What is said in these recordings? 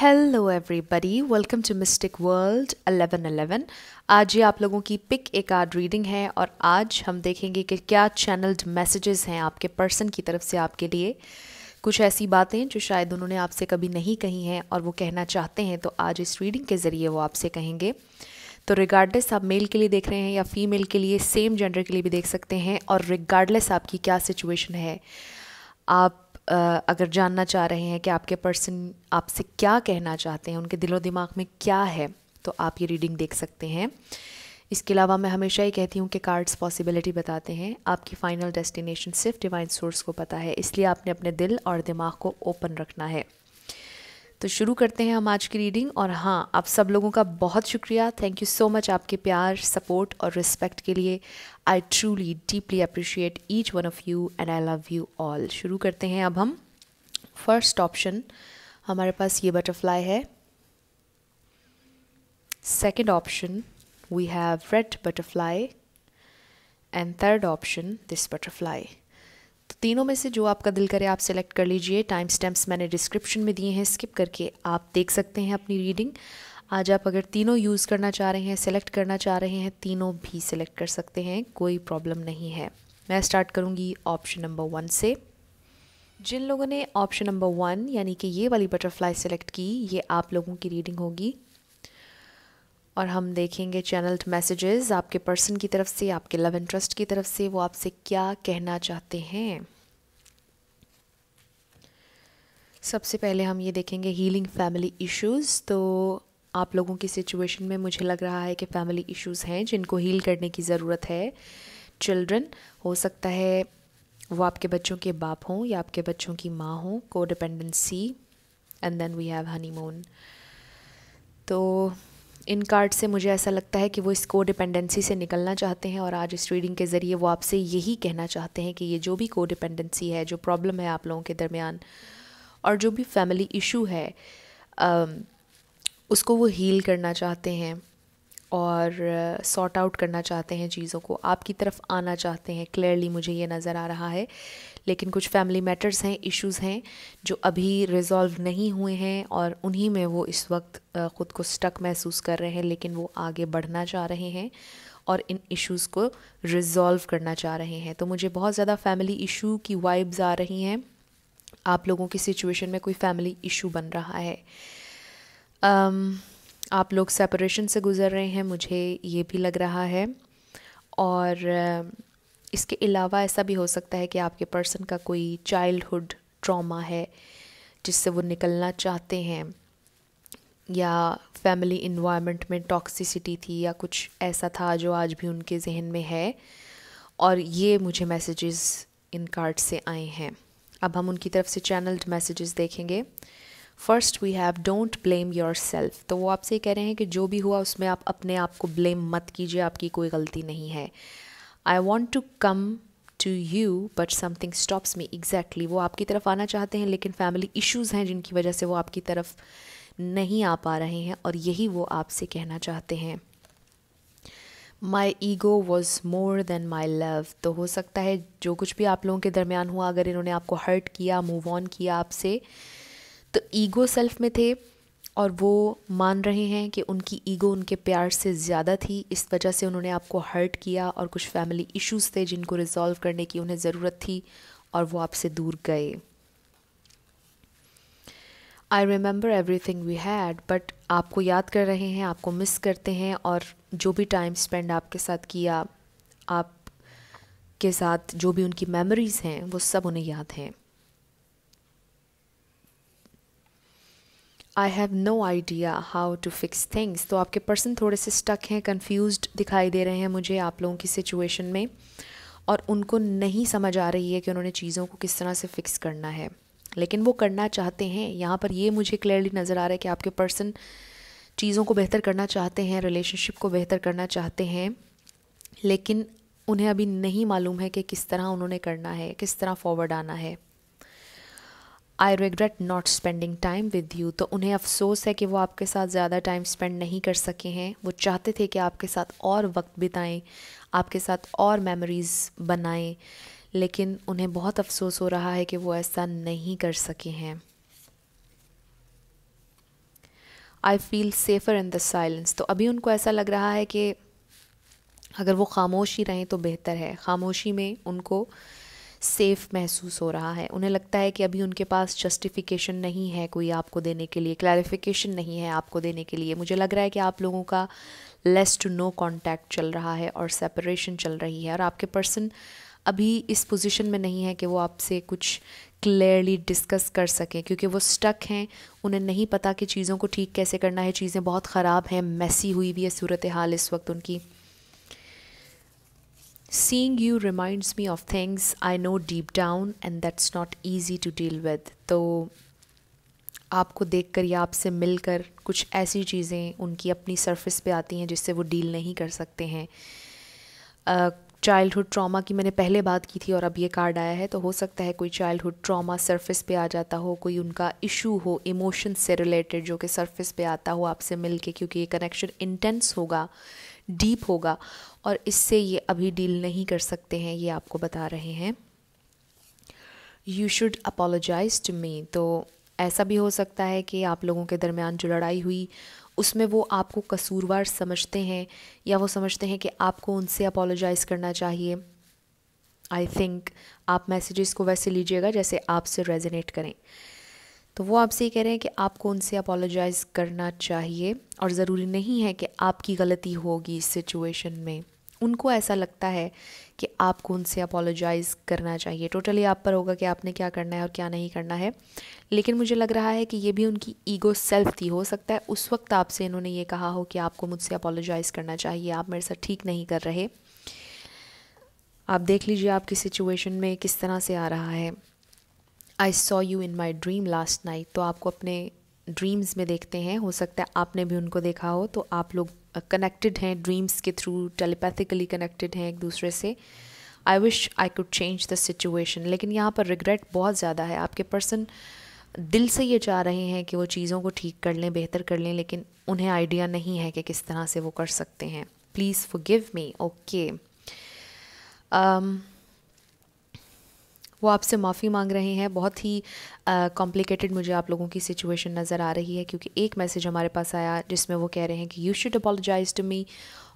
Hello everybody welcome to mystic world 1111 आज ये आप लोगों की पिक एक आर्ड रीडिंग है और आज हम देखेंगे कि क्या चैनल्ड मैसेजेस हैं आपके पर्सन की तरफ से आपके लिए कुछ ऐसी बातें जो शायद उन्होंने आपसे कभी नहीं कही हैं और वो कहना चाहते हैं तो आज इस रीडिंग के ज़रिए वो आपसे कहेंगे तो रिगार्डलेस आप मेल के लिए देख रहे हैं या फीमेल के लिए सेम जेंडर के लिए भी देख सकते हैं और रिगार्डलेस आपकी क्या सिचुएशन है आप अगर जानना चाह रहे हैं कि आपके पर्सन आपसे क्या कहना चाहते हैं उनके दिलो दिमाग में क्या है तो आप ये रीडिंग देख सकते हैं इसके अलावा मैं हमेशा ही कहती हूँ कि कार्ड्स पॉसिबिलिटी बताते हैं आपकी फ़ाइनल डेस्टिनेशन सिर्फ डिवाइन सोर्स को पता है इसलिए आपने अपने दिल और दिमाग को ओपन रखना है तो शुरू करते हैं हम आज की रीडिंग और हाँ आप सब लोगों का बहुत शुक्रिया थैंक यू सो मच आपके प्यार सपोर्ट और रिस्पेक्ट के लिए I truly deeply appreciate each one of you and I love you all शुरू करते हैं अब हम फर्स्ट ऑप्शन हमारे पास ये बटरफ्लाई है second option we have red butterfly and third option this butterfly तो तीनों में से जो आपका दिल करे आप सेलेक्ट कर लीजिए टाइम स्टैम्प्स मैंने डिस्क्रिप्शन में दिए हैं स्किप करके आप देख सकते हैं अपनी रीडिंग आज आप अगर तीनों यूज़ करना चाह रहे हैं सेलेक्ट करना चाह रहे हैं तीनों भी सेलेक्ट कर सकते हैं कोई प्रॉब्लम नहीं है मैं स्टार्ट करूँगी ऑप्शन नंबर वन से जिन लोगों ने ऑप्शन नंबर वन यानी कि ये वाली बटरफ्लाई सेलेक्ट की ये आप लोगों की रीडिंग होगी और हम देखेंगे चैनल्ड मैसेजेस आपके पर्सन की तरफ से आपके लव इंटरेस्ट की तरफ से वो आपसे क्या कहना चाहते हैं सबसे पहले हम ये देखेंगे हीलिंग फैमिली इश्यूज़ तो आप लोगों की सिचुएशन में मुझे लग रहा है कि फैमिली इश्यूज़ हैं जिनको हील करने की ज़रूरत है चिल्ड्रन हो सकता है वो आपके बच्चों के बाप हों या आपके बच्चों की माँ हों को dependency and then we have honeymoon तो इन कार्ड से मुझे ऐसा लगता है कि वो इस को डिपेंडेंसी से निकलना चाहते हैं और आज इस रीडिंग के ज़रिए वो आपसे यही कहना चाहते हैं कि ये जो भी को डिपेंडेंसी है जो प्रॉब्लम है आप लोगों के दरमियान और जो भी फैमिली इशू है उसको वो हील करना चाहते हैं और सॉर्ट uh, आउट करना चाहते हैं चीज़ों को आपकी तरफ आना चाहते हैं क्लियरली मुझे ये नज़र आ रहा है लेकिन कुछ फैमिली मैटर्स हैं इश्यूज़ हैं जो अभी रिजॉल्व नहीं हुए हैं और उन्हीं में वो इस वक्त ख़ुद को स्टक महसूस कर रहे हैं लेकिन वो आगे बढ़ना चाह रहे हैं और इन इश्यूज़ को रिजॉल्व करना चाह रहे हैं तो मुझे बहुत ज़्यादा फैमिली इशू की वाइब्स आ रही हैं आप लोगों की सिचुएशन में कोई फैमिली इशू बन रहा है um, आप लोग सेपरेशन से गुज़र रहे हैं मुझे ये भी लग रहा है और इसके अलावा ऐसा भी हो सकता है कि आपके पर्सन का कोई चाइल्डहुड ट्रॉमा है जिससे वो निकलना चाहते हैं या फैमिली इन्वायरमेंट में टॉक्सिसिटी थी या कुछ ऐसा था जो आज भी उनके जहन में है और ये मुझे मैसेजेस इन कार्ड से आए हैं अब हम उनकी तरफ से चैनल्ड मैसेजेस देखेंगे first we have don't blame yourself तो वो आपसे कह रहे हैं कि जो भी हुआ उसमें आप अपने आप को ब्लेम मत कीजिए आपकी कोई गलती नहीं है I want to come to you but something stops me exactly वो आपकी तरफ आना चाहते हैं लेकिन फैमिली इशूज़ हैं जिनकी वजह से वो आपकी तरफ नहीं आ पा रहे हैं और यही वो आपसे कहना चाहते हैं my ego was more than my love तो हो सकता है जो कुछ भी आप लोगों के दरमियान हुआ अगर इन्होंने आपको हर्ट किया मूव ऑन किया आपसे तो ईगो सेल्फ में थे और वो मान रहे हैं कि उनकी ईगो उनके प्यार से ज़्यादा थी इस वजह से उन्होंने आपको हर्ट किया और कुछ फैमिली इश्यूज थे जिनको रिजॉल्व करने की उन्हें ज़रूरत थी और वो आपसे दूर गए I remember everything we had but आपको याद कर रहे हैं आपको मिस करते हैं और जो भी टाइम स्पेंड आपके साथ किया आप के साथ जो भी उनकी मेमोरीज़ हैं वो सब उन्हें याद हैं I have no idea how to fix things तो आपके पर्सन थोड़े से स्टक हैं कन्फ्यूज दिखाई दे रहे हैं मुझे आप लोगों की सिचुएशन में और उनको नहीं समझ आ रही है कि उन्होंने चीज़ों को किस तरह से फ़िक्स करना है लेकिन वो करना चाहते हैं यहाँ पर ये मुझे क्लियरली नज़र आ रहा है कि आपके पर्सन चीज़ों को बेहतर करना चाहते हैं रिलेशनशिप को बेहतर करना चाहते हैं लेकिन उन्हें अभी नहीं मालूम है कि किस तरह उन्होंने करना है किस तरह फॉरवर्ड आना है I regret not spending time with you तो उन्हें अफसोस है कि वो आपके साथ ज़्यादा टाइम स्पेंड नहीं कर सके हैं वो चाहते थे कि आपके साथ और वक्त बिताएं आपके साथ और मेमोरीज़ बनाएं लेकिन उन्हें बहुत अफसोस हो रहा है कि वो ऐसा नहीं कर सके हैं I feel safer in the silence तो अभी उनको ऐसा लग रहा है कि अगर वो ख़ामोशी रहें तो बेहतर है खामोशी में उनको सेफ़ महसूस हो रहा है उन्हें लगता है कि अभी उनके पास जस्टिफिकेशन नहीं है कोई आपको देने के लिए क्लैरिफिकेशन नहीं है आपको देने के लिए मुझे लग रहा है कि आप लोगों का लेस टू नो कॉन्टैक्ट चल रहा है और सेपरेशन चल रही है और आपके पर्सन अभी इस पोजिशन में नहीं है कि वो आपसे कुछ क्लियरली डिस्कस कर सकें क्योंकि वो स्टक हैं उन्हें नहीं पता कि चीज़ों को ठीक कैसे करना है चीज़ें बहुत ख़राब हैं मैसी हुई भी है सूरत हाल इस वक्त उनकी Seeing you reminds me of things I know deep down and that's not easy to deal with. तो आपको देख कर या आपसे मिलकर कुछ ऐसी चीज़ें उनकी अपनी सरफेस पे आती हैं जिससे वो डील नहीं कर सकते हैं चाइल्डहुड ट्रॉमा की मैंने पहले बात की थी और अब ये कार्ड आया है तो हो सकता है कोई चाइल्डहुड ट्रॉमा सरफेस पे आ जाता हो कोई उनका इशू हो इमोशन से रिलेटेड जो कि सरफेस पे आता हो आपसे मिलके क्योंकि ये कनेक्शन इंटेंस होगा डीप होगा और इससे ये अभी डील नहीं कर सकते हैं ये आपको बता रहे हैं you should apologise to me तो ऐसा भी हो सकता है कि आप लोगों के दरमियान जो लड़ाई हुई उसमें वो आपको कसूरवार समझते हैं या वो समझते हैं कि आपको उनसे अपोलोजाइज़ करना चाहिए आई थिंक आप मैसेजेस को वैसे लीजिएगा जैसे आपसे रेजिनेट करें तो वो आपसे ये कह रहे हैं कि आपको उनसे अपोलोजाइज़ करना चाहिए और ज़रूरी नहीं है कि आपकी गलती होगी इस सिचुएशन में उनको ऐसा लगता है कि आपको उनसे अपोलोजाइज़ करना चाहिए टोटली आप पर होगा कि आपने क्या करना है और क्या नहीं करना है लेकिन मुझे लग रहा है कि ये भी उनकी ईगो सेल्फ थी हो सकता है उस वक्त आपसे इन्होंने ये कहा हो कि आपको मुझसे अपोलोजाइज़ करना चाहिए आप मेरे साथ ठीक नहीं कर रहे आप देख लीजिए आपकी सिचुएशन में किस तरह से आ रहा है I saw you in my dream last night तो आपको अपने ड्रीम्स में देखते हैं हो सकता है आपने भी उनको देखा हो तो आप लोग कनेक्टेड uh, हैं ड्रीम्स के थ्रू टेलीपैथिकली कनेक्टेड हैं एक दूसरे से I wish I could change the situation लेकिन यहाँ पर रिग्रेट बहुत ज़्यादा है आपके पर्सन दिल से ये चाह रहे हैं कि वो चीज़ों को ठीक कर लें बेहतर कर लें लेकिन उन्हें आइडिया नहीं है कि किस तरह से वो कर सकते हैं प्लीज़ फॉरगिव मी ओके वो आपसे माफ़ी मांग रहे हैं बहुत ही कॉम्प्लिकेटेड मुझे आप लोगों की सिचुएशन नज़र आ रही है क्योंकि एक मैसेज हमारे पास आया जिसमें वो कह रहे हैं कि you should apologise to me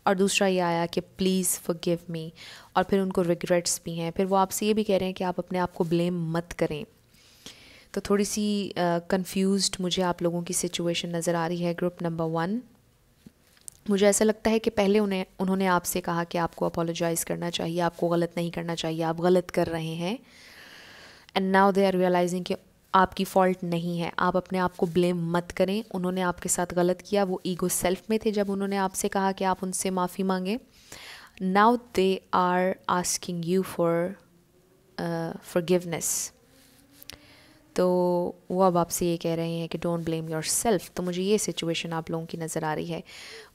और दूसरा ये आया कि प्लीज़ फॉरगिव मी और फिर उनको रिग्रेट्स भी हैं फिर वो आपसे ये भी कह रहे हैं कि आप अपने आप को ब्लेम मत करें तो थोड़ी सी कन्फ्यूज uh, मुझे आप लोगों की सिचुएशन नज़र आ रही है ग्रुप नंबर वन मुझे ऐसा लगता है कि पहले उन्हें उन्होंने आपसे कहा कि आपको अपोलोजाइज़ करना चाहिए आपको गलत नहीं करना चाहिए आप गलत कर रहे हैं and now they are realising कि आपकी फॉल्ट नहीं है आप अपने आप को ब्लेम मत करें उन्होंने आपके साथ गलत किया वो ईगो सेल्फ में थे जब उन्होंने आपसे कहा कि आप उनसे माफ़ी मांगें now they are asking you for forgiveness तो वो अब आपसे ये कह रहे हैं कि डोंट ब्लेम योर सेल्फ तो मुझे ये सिचुएशन आप लोगों की नज़र आ रही है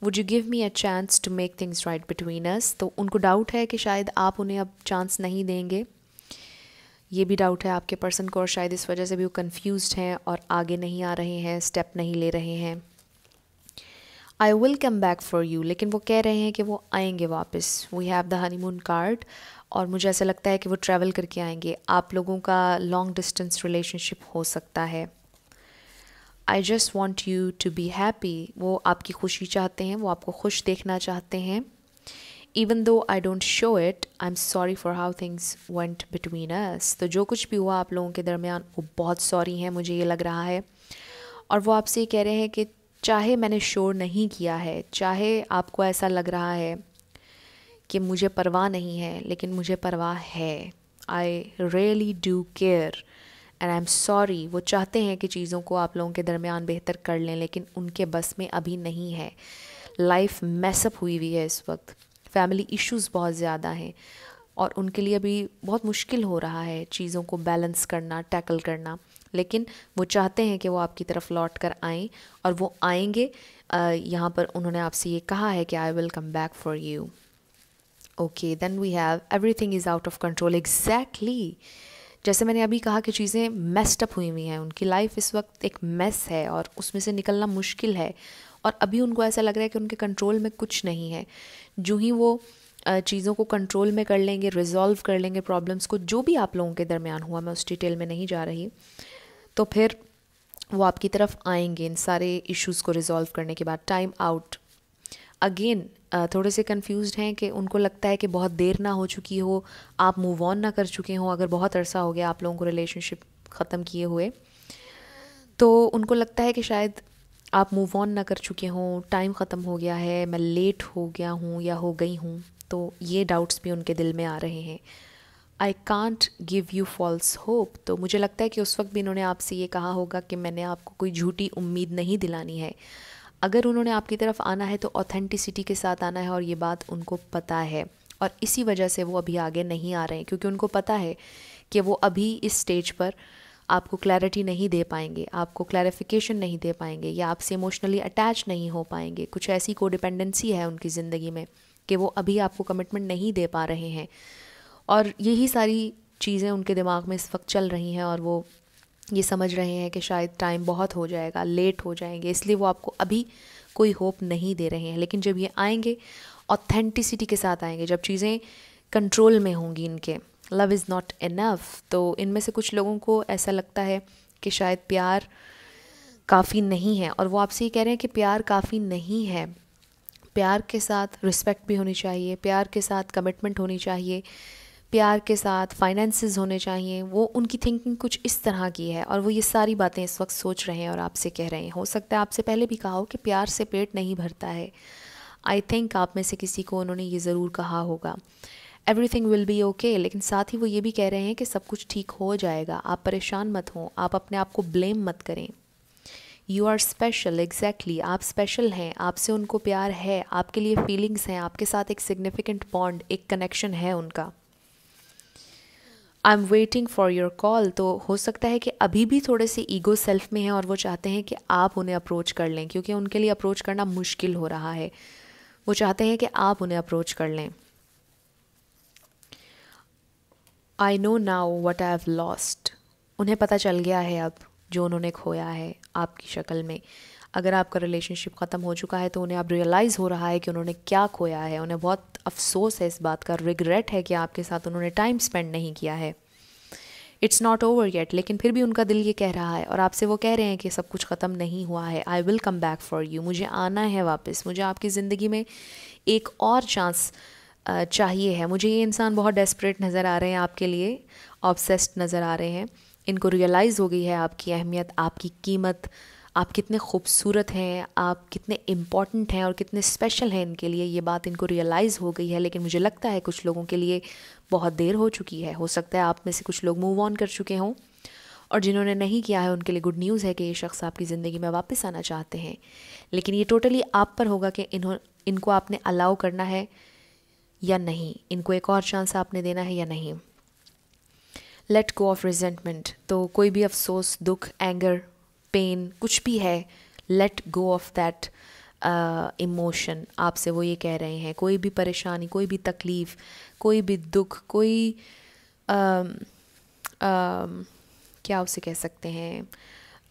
would you give me a chance to make things right between us तो उनको डाउट है कि शायद आप उन्हें अब चांस नहीं देंगे ये भी डाउट है आपके पर्सन को और शायद इस वजह से भी वो कन्फ्यूज हैं और आगे नहीं आ रहे हैं स्टेप नहीं ले रहे हैं I will come back for you लेकिन वो कह रहे हैं कि वो आएंगे वापस we have the honeymoon card और मुझे ऐसा लगता है कि वो ट्रैवल करके आएंगे आप लोगों का लॉन्ग डिस्टेंस रिलेशनशिप हो सकता है I just want you to be happy वो आपकी खुशी चाहते हैं वो आपको खुश देखना चाहते हैं even though I don't show it I am sorry for how things went between us तो जो कुछ भी हुआ आप लोगों के दरमियान वो बहुत सॉरी है मुझे ये लग रहा है और वो आपसे ये कह रहे हैं कि चाहे मैंने शोर नहीं किया है चाहे आपको ऐसा लग रहा है कि मुझे परवाह नहीं है लेकिन मुझे परवाह है I really do care and I am sorry वो चाहते हैं कि चीज़ों को आप लोगों के दरमियान बेहतर कर लें लेकिन उनके बस में अभी नहीं है लाइफ मैसअप हुई हुई है इस वक्त फैमिली इश्यूज बहुत ज़्यादा हैं और उनके लिए अभी बहुत मुश्किल हो रहा है चीज़ों को बैलेंस करना टैकल करना लेकिन वो चाहते हैं कि वो आपकी तरफ लौट कर आए और वो आएंगे यहाँ पर उन्होंने आपसे ये कहा है कि I will come back for you okay then we have everything is out of control exactly जैसे मैंने अभी कहा कि चीज़ें मेस्टअप हुई हुई हैं उनकी लाइफ इस वक्त एक मेस है और उसमें से निकलना मुश्किल है और अभी उनको ऐसा लग रहा है कि उनके कंट्रोल में कुछ नहीं है जो ही वो चीज़ों को कंट्रोल में कर लेंगे रिजॉल्व कर लेंगे प्रॉब्लम्स को जो भी आप लोगों के दरमियान हुआ मैं उस डिटेल में नहीं जा रही तो फिर वो आपकी तरफ आएंगे इन सारे इश्यूज़ को रिजॉल्व करने के बाद टाइम आउट अगेन थोड़े से कंफ्यूज हैं कि उनको लगता है कि बहुत देर ना हो चुकी हो आप मूव ऑन ना कर चुके हों अगर बहुत अरसा हो गया आप लोगों को रिलेशनशिप ख़त्म किए हुए तो उनको लगता है कि शायद आप मूव ऑन ना कर चुके हों टाइम ख़त्म हो गया है मैं लेट हो गया हूँ या हो गई हूँ तो ये डाउट्स भी उनके दिल में आ रहे हैं I can't give you false hope तो मुझे लगता है कि उस वक्त भी इन्होंने आपसे ये कहा होगा कि मैंने आपको कोई झूठी उम्मीद नहीं दिलानी है अगर उन्होंने आपकी तरफ आना है तो ऑथेंटिसिटी के साथ आना है और ये बात उनको पता है और इसी वजह से वो अभी आगे नहीं आ रहे हैं क्योंकि उनको पता है कि वो अभी इस स्टेज पर आपको क्लैरिटी नहीं दे पाएंगे आपको क्लैरिफिकेशन नहीं दे पाएंगे या आपसे इमोशनली अटैच नहीं हो पाएंगे कुछ ऐसी कोडिपेंडेंसी है उनकी ज़िंदगी में कि वो अभी आपको कमिटमेंट नहीं दे पा रहे हैं और यही सारी चीज़ें उनके दिमाग में इस वक्त चल रही हैं और वो ये समझ रहे हैं कि शायद टाइम बहुत हो जाएगा लेट हो जाएंगे इसलिए वो आपको अभी कोई होप नहीं दे रहे हैं लेकिन जब ये आएंगे ऑथेंटिसिटी के साथ आएंगे जब चीज़ें कंट्रोल में होंगी इनके लव इज़ नॉट इनफ तो इनमें से कुछ लोगों को ऐसा लगता है कि शायद प्यार काफ़ी नहीं है और वो आपसे ये कह रहे हैं कि प्यार काफ़ी नहीं है प्यार के साथ रिस्पेक्ट भी होनी चाहिए प्यार के साथ कमिटमेंट होनी चाहिए प्यार के साथ फाइनेंसेस होने चाहिए वो उनकी थिंकिंग कुछ इस तरह की है और वो ये सारी बातें इस वक्त सोच रहे हैं और आपसे कह रहे हैं हो सकता है आपसे पहले भी कहा हो कि प्यार से पेट नहीं भरता है आई थिंक आप में से किसी को उन्होंने ये ज़रूर कहा होगा एवरीथिंग विल बी ओके लेकिन साथ ही वो ये भी कह रहे हैं कि सब कुछ ठीक हो जाएगा आप परेशान मत हों आप अपने आप को ब्लेम मत करें यू आर स्पेशल एग्जैक्टली आप स्पेशल हैं आपसे उनको प्यार है आपके लिए फीलिंग्स हैं आपके साथ एक सिग्निफिकेंट बॉन्ड एक कनेक्शन है उनका I am waiting for your call तो हो सकता है कि अभी भी थोड़े से ईगो सेल्फ में हैं और वो चाहते हैं कि आप उन्हें अप्रोच कर लें क्योंकि उनके लिए अप्रोच करना मुश्किल हो रहा है वो चाहते हैं कि आप उन्हें अप्रोच कर लें I know now what I have lost उन्हें पता चल गया है अब जो उन्होंने खोया है आपकी शक्ल में अगर आपका रिलेशनशिप ख़त्म हो चुका है तो उन्हें अब रियलाइज़ हो रहा है कि उन्होंने क्या खोया है उन्हें बहुत अफसोस है इस बात का रिग्रेट है कि आपके साथ उन्होंने टाइम स्पेंड नहीं किया है इट्स नॉट ओवर येट लेकिन फिर भी उनका दिल ये कह रहा है और आपसे वो कह रहे हैं कि सब कुछ ख़त्म नहीं हुआ है I will come back for you मुझे आना है वापस मुझे आपकी ज़िंदगी में एक और चांस चाहिए है मुझे ये इंसान बहुत डेस्परेट नज़र आ रहे हैं आपके लिए ऑब्सेस्ड नज़र आ रहे हैं इनको रियलाइज़ हो गई है आपकी अहमियत आपकी कीमत आप कितने खूबसूरत हैं आप कितने इम्पॉर्टेंट हैं और कितने स्पेशल हैं इनके लिए ये बात इनको रियलाइज़ हो गई है लेकिन मुझे लगता है कुछ लोगों के लिए बहुत देर हो चुकी है हो सकता है आप में से कुछ लोग मूव ऑन कर चुके हों और जिन्होंने नहीं किया है उनके लिए गुड न्यूज़ है कि ये शख्स आपकी ज़िंदगी में वापस आना चाहते हैं लेकिन ये टोटली आप पर होगा कि इन्हों इनको आपने अलाउ करना है या नहीं इनको एक और चांस आपने देना है या नहीं लेट गो ऑफ रिजेंटमेंट तो कोई भी अफसोस दुख एंगर पेन कुछ भी है let go of that emotion आपसे वो ये कह रहे हैं कोई भी परेशानी कोई भी तकलीफ़ कोई भी दुख कोई uh, uh, क्या उसे कह सकते हैं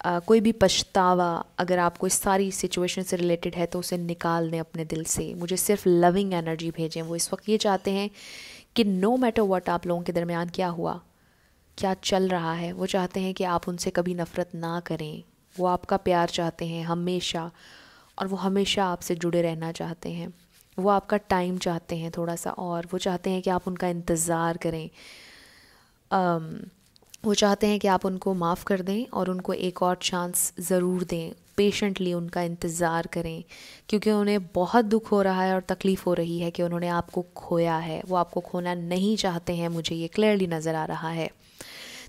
कोई भी पछतावा अगर आप कोई सारी सिचुएशन से रिलेटेड है तो उसे निकाल दें अपने दिल से मुझे सिर्फ लविंग एनर्जी भेजें वो इस वक्त ये चाहते हैं कि नो मैटर व्हाट आप लोगों के दरमियान क्या हुआ क्या चल रहा है वो चाहते हैं कि आप उनसे कभी नफ़रत ना करें वो आपका प्यार चाहते हैं हमेशा और वो हमेशा आपसे जुड़े रहना चाहते हैं वो आपका टाइम चाहते हैं थोड़ा सा और वो चाहते हैं कि आप उनका इंतज़ार करें um, वो चाहते हैं कि आप उनको माफ़ कर दें और उनको एक और चांस ज़रूर दें पेशेंटली उनका इंतज़ार करें क्योंकि उन्हें बहुत दुख हो रहा है और तकलीफ़ हो रही है कि उन्होंने आपको खोया है वो आपको खोना नहीं चाहते हैं मुझे ये क्लियरली नज़र आ रहा है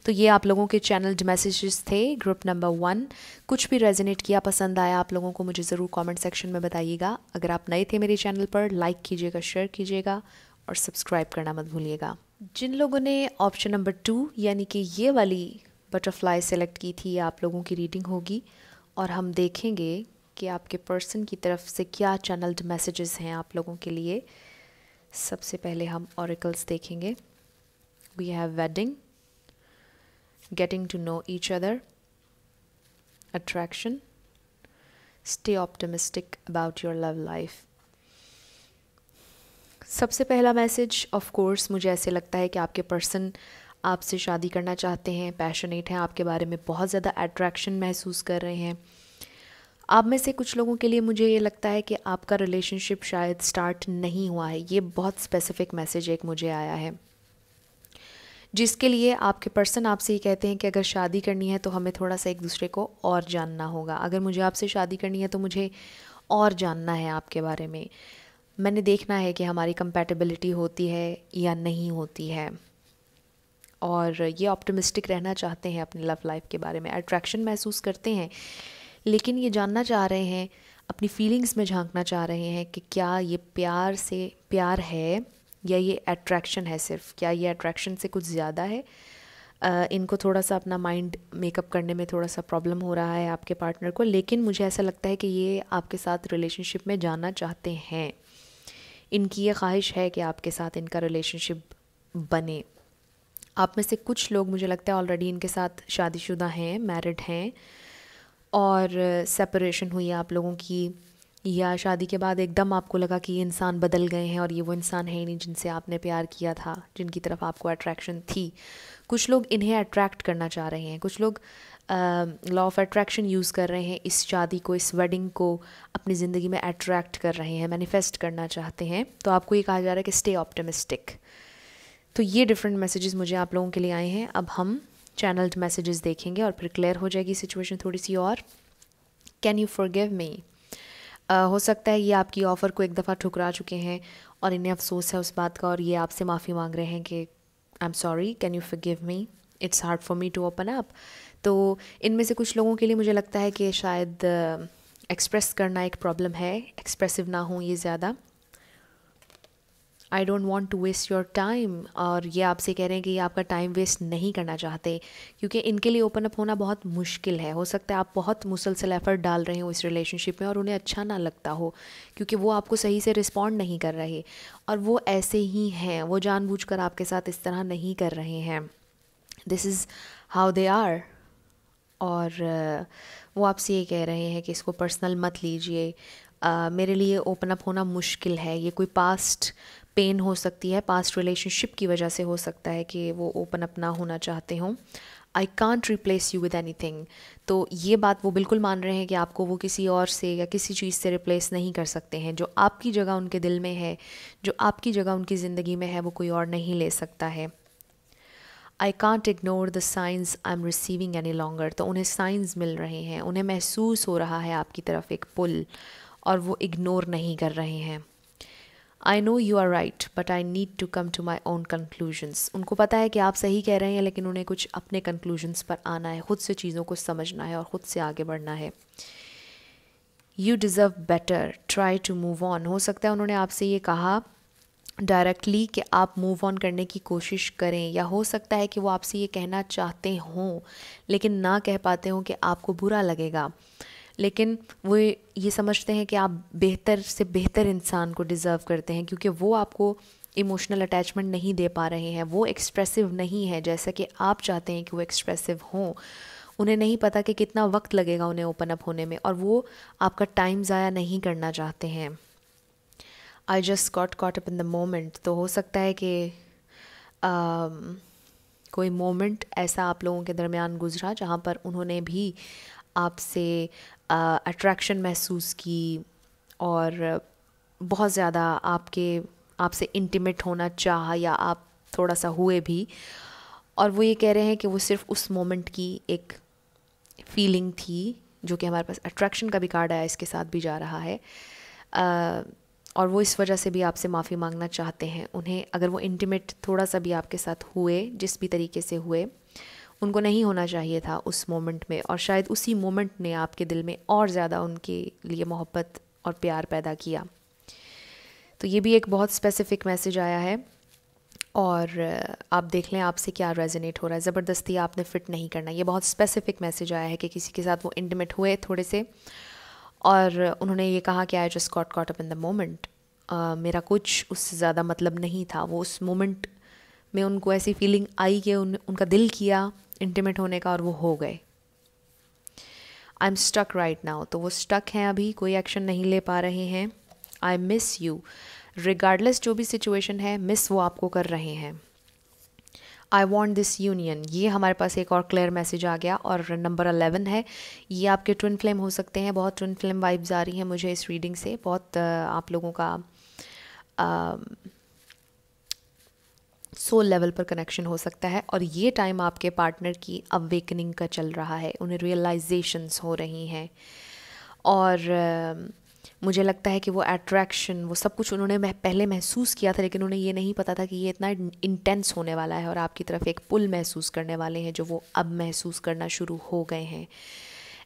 तो ये आप लोगों के चैनल मैसेजेस थे ग्रुप नंबर वन कुछ भी रेजोनेट किया पसंद आया आप लोगों को मुझे ज़रूर कमेंट सेक्शन में बताइएगा अगर आप नए थे मेरे चैनल पर लाइक कीजिएगा शेयर कीजिएगा और सब्सक्राइब करना मत भूलिएगा जिन लोगों ने ऑप्शन नंबर टू यानी कि ये वाली बटरफ्लाई सेलेक्ट की थी आप लोगों की रीडिंग होगी और हम देखेंगे कि आपके पर्सन की तरफ से क्या चैनल्ड मैसेजेस हैं आप लोगों के लिए सबसे पहले हम ऑरिकल्स देखेंगे we have wedding getting to know each other attraction stay optimistic about your love life सबसे पहला मैसेज ऑफ़ कोर्स मुझे ऐसे लगता है कि आपके पर्सन आपसे शादी करना चाहते हैं पैशनेट हैं आपके बारे में बहुत ज़्यादा अट्रैक्शन महसूस कर रहे हैं आप में से कुछ लोगों के लिए मुझे ये लगता है कि आपका रिलेशनशिप शायद स्टार्ट नहीं हुआ है ये बहुत स्पेसिफिक मैसेज एक मुझे आया है जिसके लिए आपके पर्सन आपसे ये कहते हैं कि अगर शादी करनी है तो हमें थोड़ा सा एक दूसरे को और जानना होगा अगर मुझे आपसे शादी करनी है तो मुझे और जानना है आपके बारे में मैंने देखना है कि हमारी कंपैटिबिलिटी होती है या नहीं होती है और ये ऑप्टिमिस्टिक रहना चाहते हैं अपने लव लाइफ के बारे में अट्रैक्शन महसूस करते हैं लेकिन ये जानना चाह रहे हैं अपनी फीलिंग्स में झांकना चाह रहे हैं कि क्या ये प्यार से प्यार है या ये अट्रैक्शन है सिर्फ क्या ये अट्रैक्शन से कुछ ज़्यादा है आ, इनको थोड़ा सा अपना माइंड मेकअप करने में थोड़ा सा प्रॉब्लम हो रहा है आपके पार्टनर को लेकिन मुझे ऐसा लगता है कि ये आपके साथ रिलेशनशिप में जाना चाहते हैं इनकी ये ख्वाहिश है कि आपके साथ इनका रिलेशनशिप बने आप में से कुछ लोग मुझे लगता है ऑलरेडी इनके साथ शादीशुदा हैं मैरिड हैं और सेपरेशन हुई आप लोगों की या शादी के बाद एकदम आपको लगा कि ये इंसान बदल गए हैं और ये वो इंसान है नहीं जिनसे आपने प्यार किया था जिनकी तरफ आपको अट्रैक्शन थी कुछ लोग इन्हें अट्रैक्ट करना चाह रहे हैं कुछ लोग लॉ ऑफ अट्रैक्शन यूज़ कर रहे हैं इस शादी को इस वेडिंग को अपनी ज़िंदगी में अट्रैक्ट कर रहे हैं मैनिफेस्ट करना चाहते हैं तो आपको ये कहा जा रहा है कि स्टे ऑप्टमिस्टिक तो ये डिफरेंट मैसेजेस मुझे आप लोगों के लिए आए हैं अब हम चैनल्ड मैसेजेस देखेंगे और फिर क्लियर हो जाएगी सिचुएशन थोड़ी सी और कैन यू फॉरगिव मी हो सकता है ये आपकी ऑफ़र को एक दफ़ा ठुकरा चुके हैं और इन्हें अफसोस है उस बात का और ये आपसे माफ़ी मांग रहे हैं कि I am sorry can you forgive me it's hard for me to open up तो इनमें से कुछ लोगों के लिए मुझे लगता है कि शायद एक्सप्रेस करना एक प्रॉब्लम है एक्सप्रेसिव ना हो ये ज़्यादा I don't want to waste your time और ये आपसे कह रहे हैं कि आपका टाइम वेस्ट नहीं करना चाहते क्योंकि इनके लिए ओपन अप होना बहुत मुश्किल है हो सकता है आप बहुत मुसलसल एफ़र्ट डाल रहे हो इस रिलेशनशिप में और उन्हें अच्छा ना लगता हो क्योंकि वो आपको सही से रिस्पॉन्ड नहीं कर रहे और वो ऐसे ही हैं वो जानबूझ कर आपके साथ इस तरह नहीं कर रहे हैं this is how they are और वो आपसे ये कह रहे हैं कि इसको पर्सनल मत लीजिए मेरे लिए ओपन अप होना मुश्किल है ये कोई पास्ट पेन हो सकती है पास्ट रिलेशनशिप की वजह से हो सकता है कि वो ओपन अप ना होना चाहते हों I can't replace you with anything तो ये बात वो बिल्कुल मान रहे हैं कि आपको वो किसी और से या किसी चीज़ से रिप्लेस नहीं कर सकते हैं जो आपकी जगह उनके दिल में है जो आपकी जगह उनकी ज़िंदगी में है वो कोई और नहीं ले सकता है I can't ignore the signs I am receiving any longer तो उन्हें साइंस मिल रहे हैं उन्हें महसूस हो रहा है आपकी तरफ एक पुल और वो इग्नोर नहीं कर रहे हैं I know you are right but I need to come to my own conclusions उनको पता है कि आप सही कह रहे हैं लेकिन उन्हें कुछ अपने कंक्लूजन्स पर आना है खुद से चीज़ों को समझना है और ख़ुद से आगे बढ़ना है you deserve better try to move on हो सकता है उन्होंने आपसे ये कहा डायरेक्टली कि आप मूव ऑन करने की कोशिश करें या हो सकता है कि वो आपसे ये कहना चाहते हों लेकिन ना कह पाते हों कि आपको बुरा लगेगा लेकिन वो ये समझते हैं कि आप बेहतर से बेहतर इंसान को डिज़र्व करते हैं क्योंकि वो आपको इमोशनल अटैचमेंट नहीं दे पा रहे हैं वो एक्सप्रेसिव नहीं है जैसा कि आप चाहते हैं कि वो एक्सप्रेसिव हों उन्हें नहीं पता कि कितना वक्त लगेगा उन्हें ओपन अप होने में और वो आपका टाइम ज़ाया नहीं करना चाहते हैं I just got caught up in the moment तो हो सकता है कि um, कोई मोमेंट ऐसा आप लोगों के दरमियान गुजरा जहाँ पर उन्होंने भी आपसे अट्रैक्शन uh, महसूस की और बहुत ज़्यादा आपके आपसे इंटीमेट होना चाहा या आप थोड़ा सा हुए भी और वो ये कह रहे हैं कि वो सिर्फ उस मोमेंट की एक फीलिंग थी जो कि हमारे पास अट्रैक्शन का भी कार्ड आया इसके साथ भी जा रहा है uh, और वो इस वजह से भी आपसे माफ़ी मांगना चाहते हैं उन्हें अगर वो इंटीमेट थोड़ा सा भी आपके साथ हुए जिस भी तरीके से हुए उनको नहीं होना चाहिए था उस मोमेंट में और शायद उसी मोमेंट ने आपके दिल में और ज़्यादा उनके लिए मोहब्बत और प्यार पैदा किया तो ये भी एक बहुत स्पेसिफिक मैसेज आया है और आप देख लें आपसे क्या रेजोनेट हो रहा है ज़बरदस्ती आपने फ़िट नहीं करना ये बहुत स्पेसिफिक मैसेज आया है कि किसी के साथ वो इंटीमेट हुए थोड़े से और उन्होंने ये कहा कि I just got caught up in the moment मेरा कुछ उससे ज़्यादा मतलब नहीं था वो उस मोमेंट में उनको ऐसी फीलिंग आई कि उन उनका दिल किया इंटीमेट होने का और वो हो गए I am stuck right now तो वो स्टक हैं अभी कोई एक्शन नहीं ले पा रहे हैं आई मिस यू रिगार्डलेस जो भी सिचुएशन है मिस वो आपको कर रहे हैं आई वॉन्ट दिस यूनियन ये हमारे पास एक और क्लियर मैसेज आ गया और नंबर अलेवन है ये आपके ट्विन फ्लेम हो सकते हैं बहुत ट्विन फ्लेम वाइब्स आ रही हैं मुझे इस रीडिंग से बहुत आप लोगों का सोल लेवल पर कनेक्शन हो सकता है और ये टाइम आपके पार्टनर की अवेकनिंग का चल रहा है उन्हें रियलाइजेशंस हो रही हैं और मुझे लगता है कि वो अट्रैक्शन वो सब कुछ उन्होंने पहले महसूस किया था लेकिन उन्हें ये नहीं पता था कि ये इतना इंटेंस होने वाला है और आपकी तरफ एक पुल महसूस करने वाले हैं जो वो अब महसूस करना शुरू हो गए हैं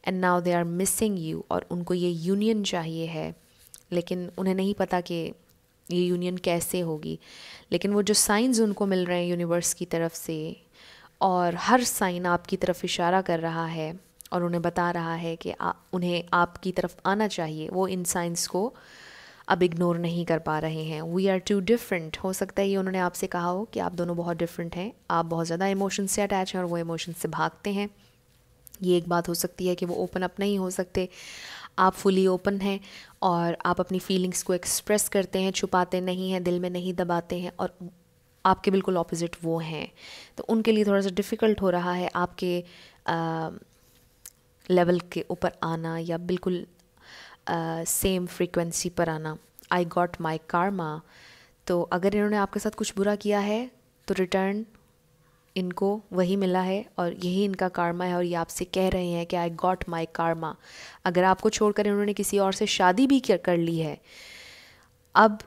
and now they are missing you और उनको ये यूनियन चाहिए है लेकिन उन्हें नहीं पता कि ये यूनियन कैसे होगी लेकिन वो जो साइंस उनको मिल रहे हैं यूनिवर्स की तरफ से और हर साइन आपकी तरफ इशारा कर रहा है और उन्हें बता रहा है कि आ, उन्हें आपकी तरफ आना चाहिए वो इन साइंस को अब इग्नोर नहीं कर पा रहे हैं वी आर टू डिफरेंट हो सकता है ये उन्होंने आपसे कहा हो कि आप दोनों बहुत डिफरेंट हैं आप बहुत ज़्यादा इमोशन से अटैच हैं और वो इमोशन से भागते हैं ये एक बात हो सकती है कि वो ओपन अप नहीं हो सकते आप फुली ओपन हैं और आप अपनी फीलिंग्स को एक्सप्रेस करते हैं छुपाते नहीं हैं दिल में नहीं दबाते हैं और आपके बिल्कुल ऑपोजिट वो हैं तो उनके लिए थोड़ा सा डिफ़िकल्ट हो रहा है आपके आ, लेवल के ऊपर आना या बिल्कुल सेम uh, फ्रीक्वेंसी पर आना आई गॉट माई कारमा तो अगर इन्होंने आपके साथ कुछ बुरा किया है तो रिटर्न इनको वही मिला है और यही इनका कारमा है और ये आपसे कह रहे हैं कि आई गॉट माई कारमा अगर आपको छोड़कर इन्होंने किसी और से शादी भी कर ली है अब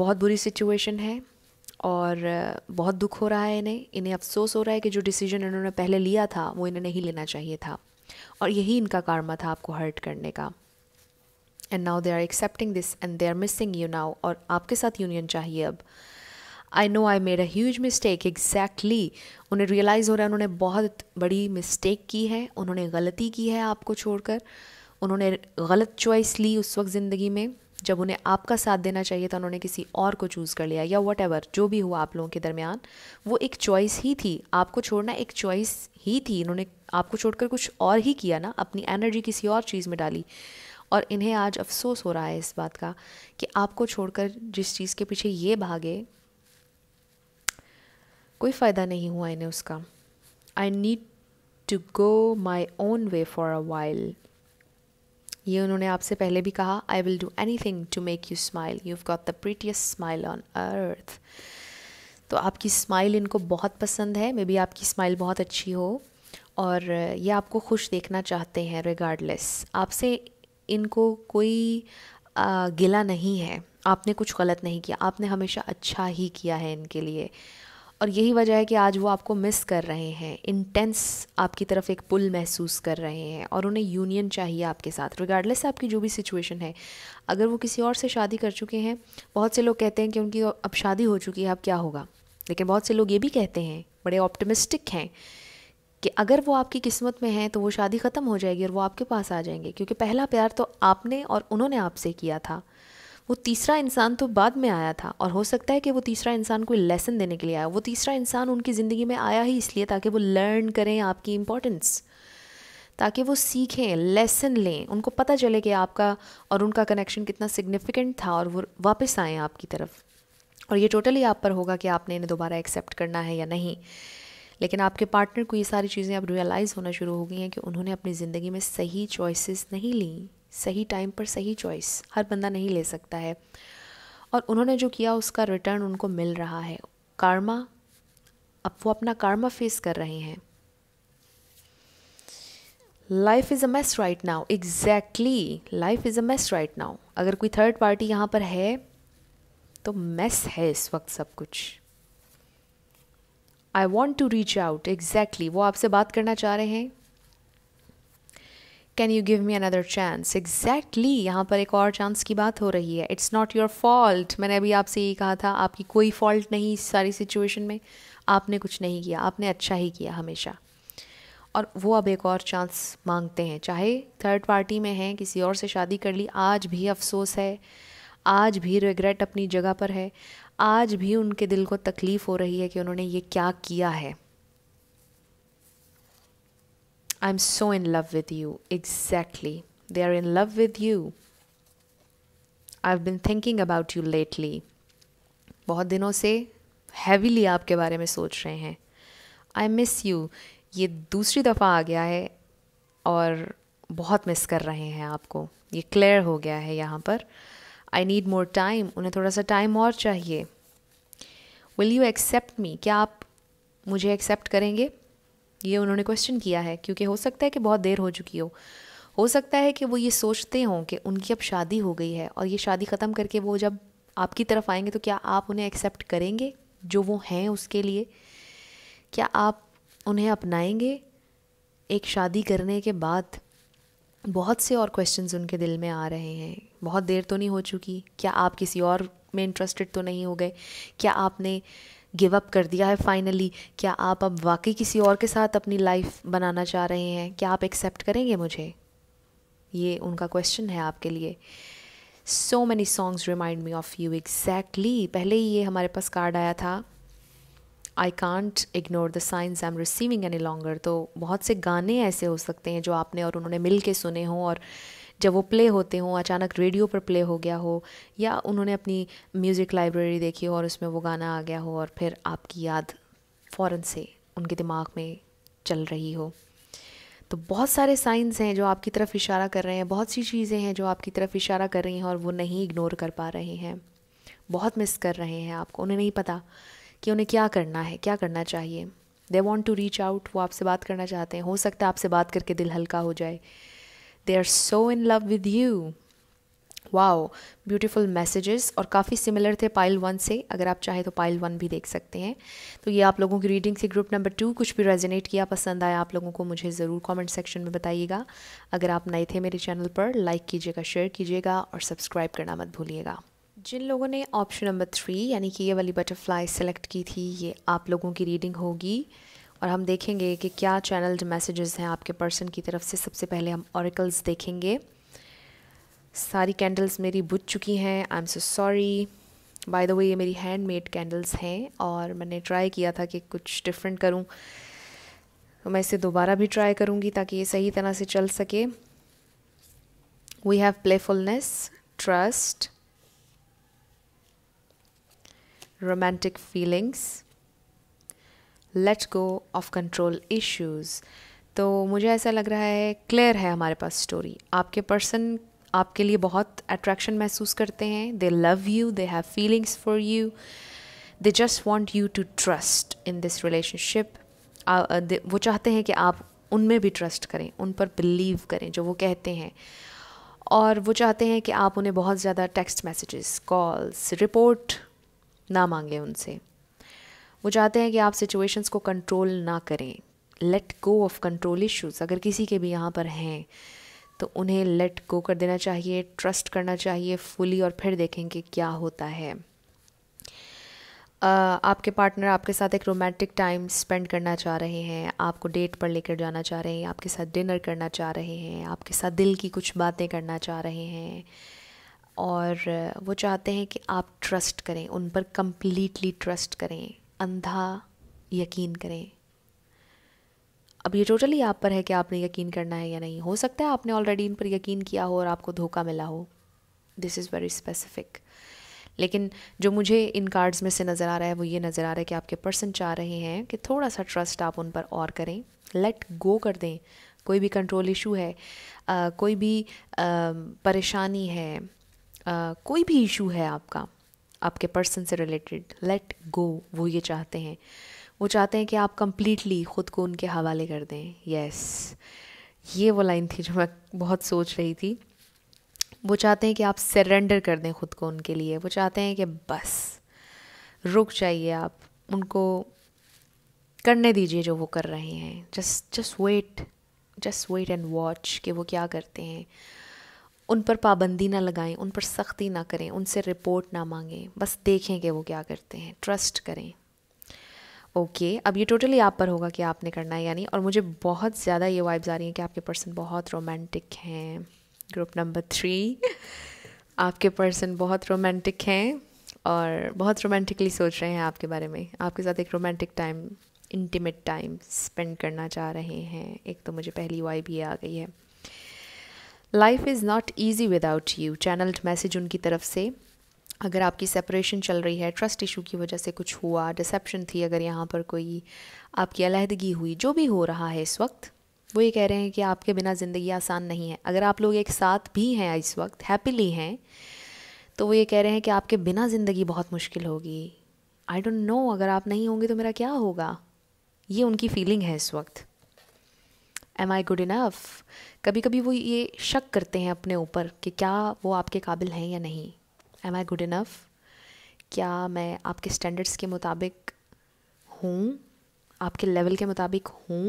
बहुत बुरी सिचुएशन है और बहुत दुख हो रहा है इन्हें इन्हें अफसोस हो रहा है कि जो डिसीजन इन्होंने पहले लिया था वो इन्हें नहीं लेना चाहिए था और यही इनका कारमा था आपको हर्ट करने का and now they are accepting this and they are missing you now और आपके साथ यूनियन चाहिए अब I know I made a huge mistake exactly उन्हें रियलाइज़ हो रहा है उन्होंने बहुत बड़ी मिस्टेक की है उन्होंने गलती की है आपको छोड़कर उन्होंने गलत चॉइस ली उस वक्त ज़िंदगी में जब उन्हें आपका साथ देना चाहिए था उन्होंने किसी और को चूज़ कर लिया या वट जो भी हुआ आप लोगों के दरमियान वो एक चॉइस ही थी आपको छोड़ना एक चॉइस ही थी इन्होंने आपको छोड़कर कुछ और ही किया ना अपनी एनर्जी किसी और चीज़ में डाली और इन्हें आज अफसोस हो रहा है इस बात का कि आपको छोड़कर जिस चीज़ के पीछे ये भागे कोई फ़ायदा नहीं हुआ इन्हें उसका I need to go my own way for a while ये उन्होंने आपसे पहले भी कहा I will do anything to make you smile you got the prettiest smile on earth तो आपकी स्माइल इनको बहुत पसंद है मे बी आपकी स्माइल बहुत अच्छी हो और ये आपको खुश देखना चाहते हैं रिगार्डलेस आपसे इनको कोई गिला नहीं है आपने कुछ गलत नहीं किया आपने हमेशा अच्छा ही किया है इनके लिए और यही वजह है कि आज वो आपको मिस कर रहे हैं इंटेंस आपकी तरफ एक पुल महसूस कर रहे हैं और उन्हें यूनियन चाहिए आपके साथ रिगार्डलेस आपकी जो भी सिचुएशन है अगर वो किसी और से शादी कर चुके हैं बहुत से लोग कहते हैं कि उनकी अब शादी हो चुकी है अब क्या होगा लेकिन बहुत से लोग ये भी कहते हैं बड़े ऑप्टमिस्टिक हैं कि अगर वो आपकी किस्मत में हैं तो वो शादी ख़त्म हो जाएगी और वो आपके पास आ जाएंगे क्योंकि पहला प्यार तो आपने और उन्होंने आपसे किया था वो तीसरा इंसान तो बाद में आया था और हो सकता है कि वो तीसरा इंसान कोई लेसन देने के लिए आया वो तीसरा इंसान उनकी ज़िंदगी में आया ही इसलिए ताकि वो लर्न करें आपकी इम्पोर्टेंस ताकि वो सीखें लेसन लें उनको पता चले कि आपका और उनका कनेक्शन कितना सिग्निफिकेंट था और वो वापस आएँ आपकी तरफ और ये टोटली आप पर होगा कि आपने इन्हें दोबारा एक्सेप्ट करना है या नहीं लेकिन आपके पार्टनर को ये सारी चीज़ें अब रियलाइज़ होना शुरू हो गई हैं कि उन्होंने अपनी ज़िंदगी में सही चॉइसेस नहीं ली सही टाइम पर सही चॉइस हर बंदा नहीं ले सकता है और उन्होंने जो किया उसका रिटर्न उनको मिल रहा है कारमा अब वो अपना कारमा फेस कर रहे हैं life is a mess right now exactly life is a mess right now अगर कोई थर्ड पार्टी यहाँ पर है तो मेस है इस वक्त सब कुछ I want to reach out exactly वो आपसे बात करना चाह रहे हैं can you give me another chance exactly यहाँ पर एक और चांस की बात हो रही है इट्स नॉट योर फॉल्ट मैंने अभी आपसे ये कहा था आपकी कोई फॉल्ट नहीं इस सारी सिचुएशन में आपने कुछ नहीं किया आपने अच्छा ही किया हमेशा और वो अब एक और चांस मांगते हैं चाहे थर्ड पार्टी में हैं किसी और से शादी कर ली आज भी अफसोस है आज भी रिग्रेट अपनी जगह पर है आज भी उनके दिल को तकलीफ़ हो रही है कि उन्होंने ये क्या किया है I'm so in love with you. Exactly. They are in love with you. I've been thinking about you lately. बहुत दिनों से हैवीली आपके बारे में सोच रहे हैं आई मिस यू ये दूसरी दफ़ा आ गया है और बहुत मिस कर रहे हैं आपको ये क्लियर हो गया है यहाँ पर आई नीड मोर टाइम उन्हें थोड़ा सा टाइम और चाहिए विल यू एक्सेप्ट मी क्या आप मुझे एक्सेप्ट करेंगे ये उन्होंने क्वेश्चन किया है क्योंकि हो सकता है कि बहुत देर हो चुकी हो हो सकता है कि वो ये सोचते हों कि उनकी अब शादी हो गई है और ये शादी ख़त्म करके वो जब आपकी तरफ आएंगे तो क्या आप उन्हें एक्सेप्ट करेंगे जो वो हैं उसके लिए क्या आप उन्हें अपनाएंगे एक शादी करने के बाद बहुत से और क्वेश्चंस उनके दिल में आ रहे हैं बहुत देर तो नहीं हो चुकी क्या आप किसी और में इंटरेस्टेड तो नहीं हो गए क्या आपने गिव अप कर दिया है फाइनली क्या आप अब वाकई किसी और के साथ अपनी लाइफ बनाना चाह रहे हैं क्या आप एक्सेप्ट करेंगे मुझे ये उनका क्वेश्चन है आपके लिए so many songs remind me of you exactly पहले ही ये हमारे पास कार्ड आया था I can't ignore the signs I am receiving any longer तो बहुत से गाने ऐसे हो सकते हैं जो आपने और उन्होंने मिल के सुने हों और जब वो प्ले होते हों अचानक रेडियो पर प्ले हो गया हो या उन्होंने अपनी म्यूज़िक लाइब्रेरी देखी हो और उसमें वो गाना आ गया हो और फिर आपकी याद फ़ौर से उनके दिमाग में चल रही हो तो बहुत सारे साइंस हैं जो आपकी तरफ इशारा कर रहे हैं बहुत सी चीज़ें हैं जो आपकी तरफ इशारा कर रही हैं और वो नहीं इग्नोर कर पा रहे हैं बहुत मिस कर रहे हैं आपको उन्हें नहीं पता कि उन्हें क्या करना है क्या करना चाहिए they want to reach out वो आपसे बात करना चाहते हैं हो सकता है आपसे बात करके दिल हल्का हो जाए they are so in love with you wow beautiful messages और काफ़ी सिमिलर थे पाइल वन से अगर आप चाहें तो पाइल वन भी देख सकते हैं तो ये आप लोगों की रीडिंग थी ग्रुप नंबर टू कुछ भी रेजिनेट किया पसंद आया आप लोगों को मुझे ज़रूर कमेंट सेक्शन में बताइएगा अगर आप नए थे मेरे चैनल पर लाइक कीजिएगा शेयर कीजिएगा और सब्सक्राइब करना मत भूलिएगा जिन लोगों ने ऑप्शन नंबर थ्री यानी कि ये वाली बटरफ्लाई सेलेक्ट की थी ये आप लोगों की रीडिंग होगी और हम देखेंगे कि क्या चैनल्ड मैसेजेस हैं आपके पर्सन की तरफ से सबसे पहले हम ऑरिकल्स देखेंगे सारी कैंडल्स मेरी बुझ चुकी हैं I am so sorry by the way ये मेरी हैंड मेड कैंडल्स हैं और मैंने ट्राई किया था कि कुछ डिफरेंट करूं तो मैं इसे दोबारा भी ट्राई करूंगी ताकि ये सही तरह से चल सके we have playfulness trust romantic feelings let's go of control issues तो मुझे ऐसा लग रहा है क्लियर है हमारे पास स्टोरी आपके पर्सन आपके लिए बहुत अट्रैक्शन महसूस करते हैं they love you they have feelings for you they just want you to trust in this relationship वो चाहते हैं कि आप उनमें भी ट्रस्ट करें उन पर बिलीव करें जो वो कहते हैं और वो चाहते हैं कि आप उन्हें बहुत ज़्यादा टेक्स्ट मैसेजेस कॉल्स रिपोर्ट ना मांगें उनसे वो चाहते हैं कि आप सिचुएशंस को कंट्रोल ना करें let go of control issues अगर किसी के भी यहाँ पर हैं तो उन्हें लेट गो कर देना चाहिए ट्रस्ट करना चाहिए फुली और फिर देखेंगे क्या होता है आपके पार्टनर आपके साथ एक रोमांटिक टाइम स्पेंड करना चाह रहे हैं आपको डेट पर लेकर जाना चाह रहे हैं आपके साथ डिनर करना चाह रहे हैं आपके साथ दिल की कुछ बातें करना चाह रहे हैं और वो चाहते हैं कि आप ट्रस्ट करें उन पर कम्प्लीटली ट्रस्ट करें अंधा यकीन करें अब ये टोटली आप पर है कि आपने यकीन करना है या नहीं हो सकता है आपने ऑलरेडी इन पर यकीन किया हो और आपको धोखा मिला हो दिस इज़ वेरी स्पेसिफिक लेकिन जो मुझे इन कार्ड्स में से नज़र आ रहा है वो ये नज़र आ रहा है कि आपके पर्सन चाह रहे हैं कि थोड़ा सा ट्रस्ट आप उन पर और करें लेट गो कर दें कोई भी कंट्रोल इशू है आ, कोई भी आ, परेशानी है आ, कोई भी इशू है आपका आपके पर्सन से रिलेटेड लेट गो वो ये चाहते हैं वो चाहते हैं कि आप कम्प्लीटली ख़ुद को उनके हवाले कर दें यस yes. ये वो लाइन थी जो मैं बहुत सोच रही थी वो चाहते हैं कि आप सरेंडर कर दें ख़ुद को उनके लिए वो चाहते हैं कि बस रुक जाइए आप उनको करने दीजिए जो वो कर रहे हैं just just wait just wait and watch कि वो क्या करते हैं उन पर पाबंदी ना लगाएं उन पर सख्ती ना करें उनसे रिपोर्ट ना मांगें बस देखें कि वो क्या करते हैं ट्रस्ट करें ओके okay, अब ये टोटली आप पर होगा कि आपने करना है यानी और मुझे बहुत ज़्यादा ये वाइब्स आ रही हैं कि आपके पर्सन बहुत रोमांटिक हैं ग्रुप नंबर थ्री आपके पर्सन बहुत रोमांटिक हैं और बहुत रोमांटिकली सोच रहे हैं आपके बारे में आपके साथ एक romantic time intimate time spend करना चाह रहे हैं एक तो मुझे पहली वाइब ये आ गई है life is not easy without you channelled message उनकी तरफ से अगर आपकी सेपरेशन चल रही है ट्रस्ट इशू की वजह से कुछ हुआ डिसेप्शन थी अगर यहाँ पर कोई आपकी अलहदगी हुई जो भी हो रहा है इस वक्त वो ये कह रहे हैं कि आपके बिना ज़िंदगी आसान नहीं है अगर आप लोग एक साथ भी हैं इस वक्त हैप्पीली हैं तो वो ये कह रहे हैं कि आपके बिना ज़िंदगी बहुत मुश्किल होगी आई डोंट नो अगर आप नहीं होंगे तो मेरा क्या होगा ये उनकी फीलिंग है इस वक्त एम आई गुड इनफ कभी कभी वो ये शक करते हैं अपने ऊपर कि क्या वो आपके काबिल हैं या नहीं एम आई गुड इनफ़ क्या मैं आपके स्टैंडर्ड्स के मुताबिक हूँ आपके लेवल के मुताबिक हूँ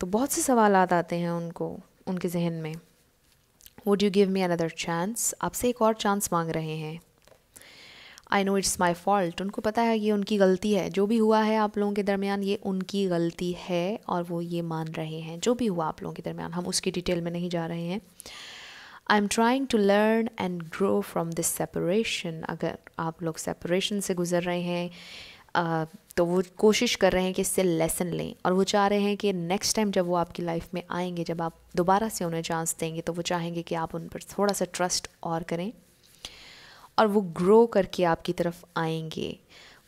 तो बहुत से सवाल आते हैं उनको उनके जहन में would you give me another chance आपसे एक और चांस मांग रहे हैं I know it's my fault उनको पता है ये उनकी गलती है जो भी हुआ है आप लोगों के दरमियान ये उनकी गलती है और वो ये मान रहे हैं जो भी हुआ आप लोगों के दरमियान हम उसकी डिटेल में नहीं जा रहे हैं I am trying to learn and grow from this separation अगर आप लोग सेपरेशन से गुजर रहे हैं आ, तो वो कोशिश कर रहे हैं कि इससे लेसन लें और वो चाह रहे हैं कि नेक्स्ट टाइम जब वो आपकी लाइफ में आएंगे जब आप दोबारा से उन्हें चांस देंगे तो वो चाहेंगे कि आप उन पर थोड़ा सा ट्रस्ट और करें और वो ग्रो करके आपकी तरफ आएंगे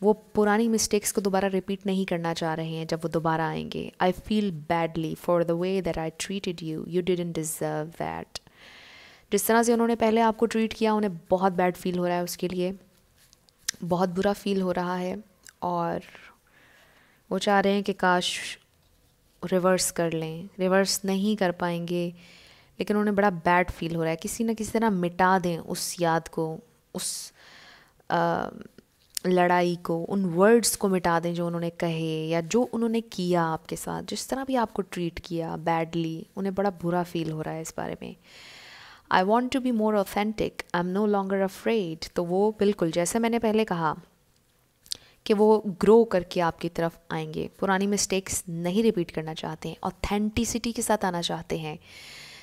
वो पुरानी मिस्टेक्स को दोबारा रिपीट नहीं करना चाह रहे हैं जब वो दोबारा आएंगे I feel badly for the way that I treated you you didn't deserve that जिस तरह से उन्होंने पहले आपको ट्रीट किया उन्हें बहुत बैड फील हो रहा है उसके लिए बहुत बुरा फील हो रहा है और वो चाह रहे हैं कि काश रिवर्स कर लें रिवर्स नहीं कर पाएंगे लेकिन उन्हें बड़ा बैड फील हो रहा है किसी न किसी तरह मिटा दें उस याद को उस आ, लड़ाई को उन वर्ड्स को मिटा दें जो उन्होंने कहे या जो उन्होंने किया आपके साथ जिस तरह भी आपको ट्रीट किया बैडली उन्हें बड़ा बुरा फील हो रहा है इस बारे में I want to be more authentic I am no longer afraid तो वो बिल्कुल जैसे मैंने पहले कहा कि वो ग्रो करके आपकी तरफ आएंगे पुरानी मिस्टेक्स नहीं रिपीट करना चाहते हैं ऑथेंटिसिटी के साथ आना चाहते हैं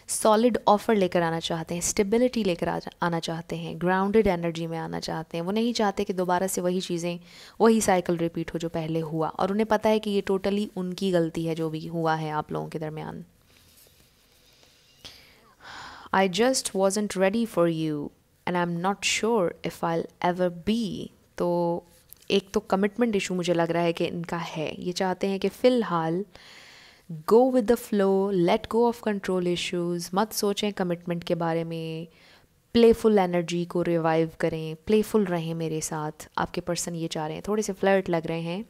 सॉलिड ऑफर लेकर आना चाहते हैं स्टेबिलिटी लेकर आना चाहते हैं ग्राउंडेड एनर्जी में आना चाहते हैं वो नहीं चाहते कि दोबारा से वही चीज़ें वही साइकिल रिपीट हो जो पहले हुआ और उन्हें पता है कि ये टोटली उनकी गलती है जो भी हुआ है आप लोगों के दरमियान I just wasn't ready for you and I am not sure if I ever be तो एक तो कमिटमेंट इशू मुझे लग रहा है कि इनका है ये चाहते हैं कि फ़िलहाल go with the flow let go of control issues मत सोचें कमिटमेंट के बारे में प्लेफुल एनर्जी को रिवाइव करें प्लेफुल रहें मेरे साथ आपके पर्सन ये चाह रहे हैं थोड़े से फ्लर्ट लग रहे हैं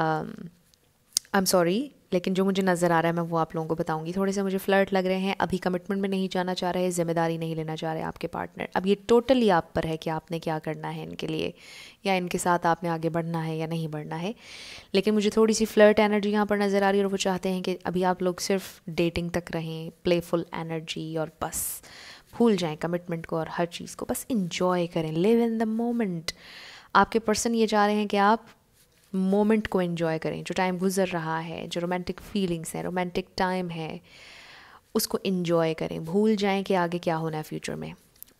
आई एम सॉरी लेकिन जो मुझे नज़र आ रहा है मैं वो आप लोगों को बताऊंगी थोड़े से मुझे फ्लर्ट लग रहे हैं अभी कमिटमेंट में नहीं जाना चाह रहे जिम्मेदारी नहीं लेना चाह रहे आपके पार्टनर अब ये टोटली आप पर है कि आपने क्या करना है इनके लिए या इनके साथ आपने आगे बढ़ना है या नहीं बढ़ना है लेकिन मुझे थोड़ी सी फ्लर्ट एनर्जी यहाँ पर नज़र आ रही है और वो चाहते हैं कि अभी आप लोग सिर्फ डेटिंग तक रहें प्लेफुल एनर्जी और बस भूल जाएं कमिटमेंट को और हर चीज़ को बस इन्जॉय करें लिव इन द मोमेंट आपके पर्सन ये चाह रहे हैं कि आप मोमेंट को इन्जॉय करें जो टाइम गुजर रहा है जो रोमांटिक फीलिंग्स हैं रोमांटिक टाइम है उसको इन्जॉय करें भूल जाएं कि आगे क्या होना है फ्यूचर में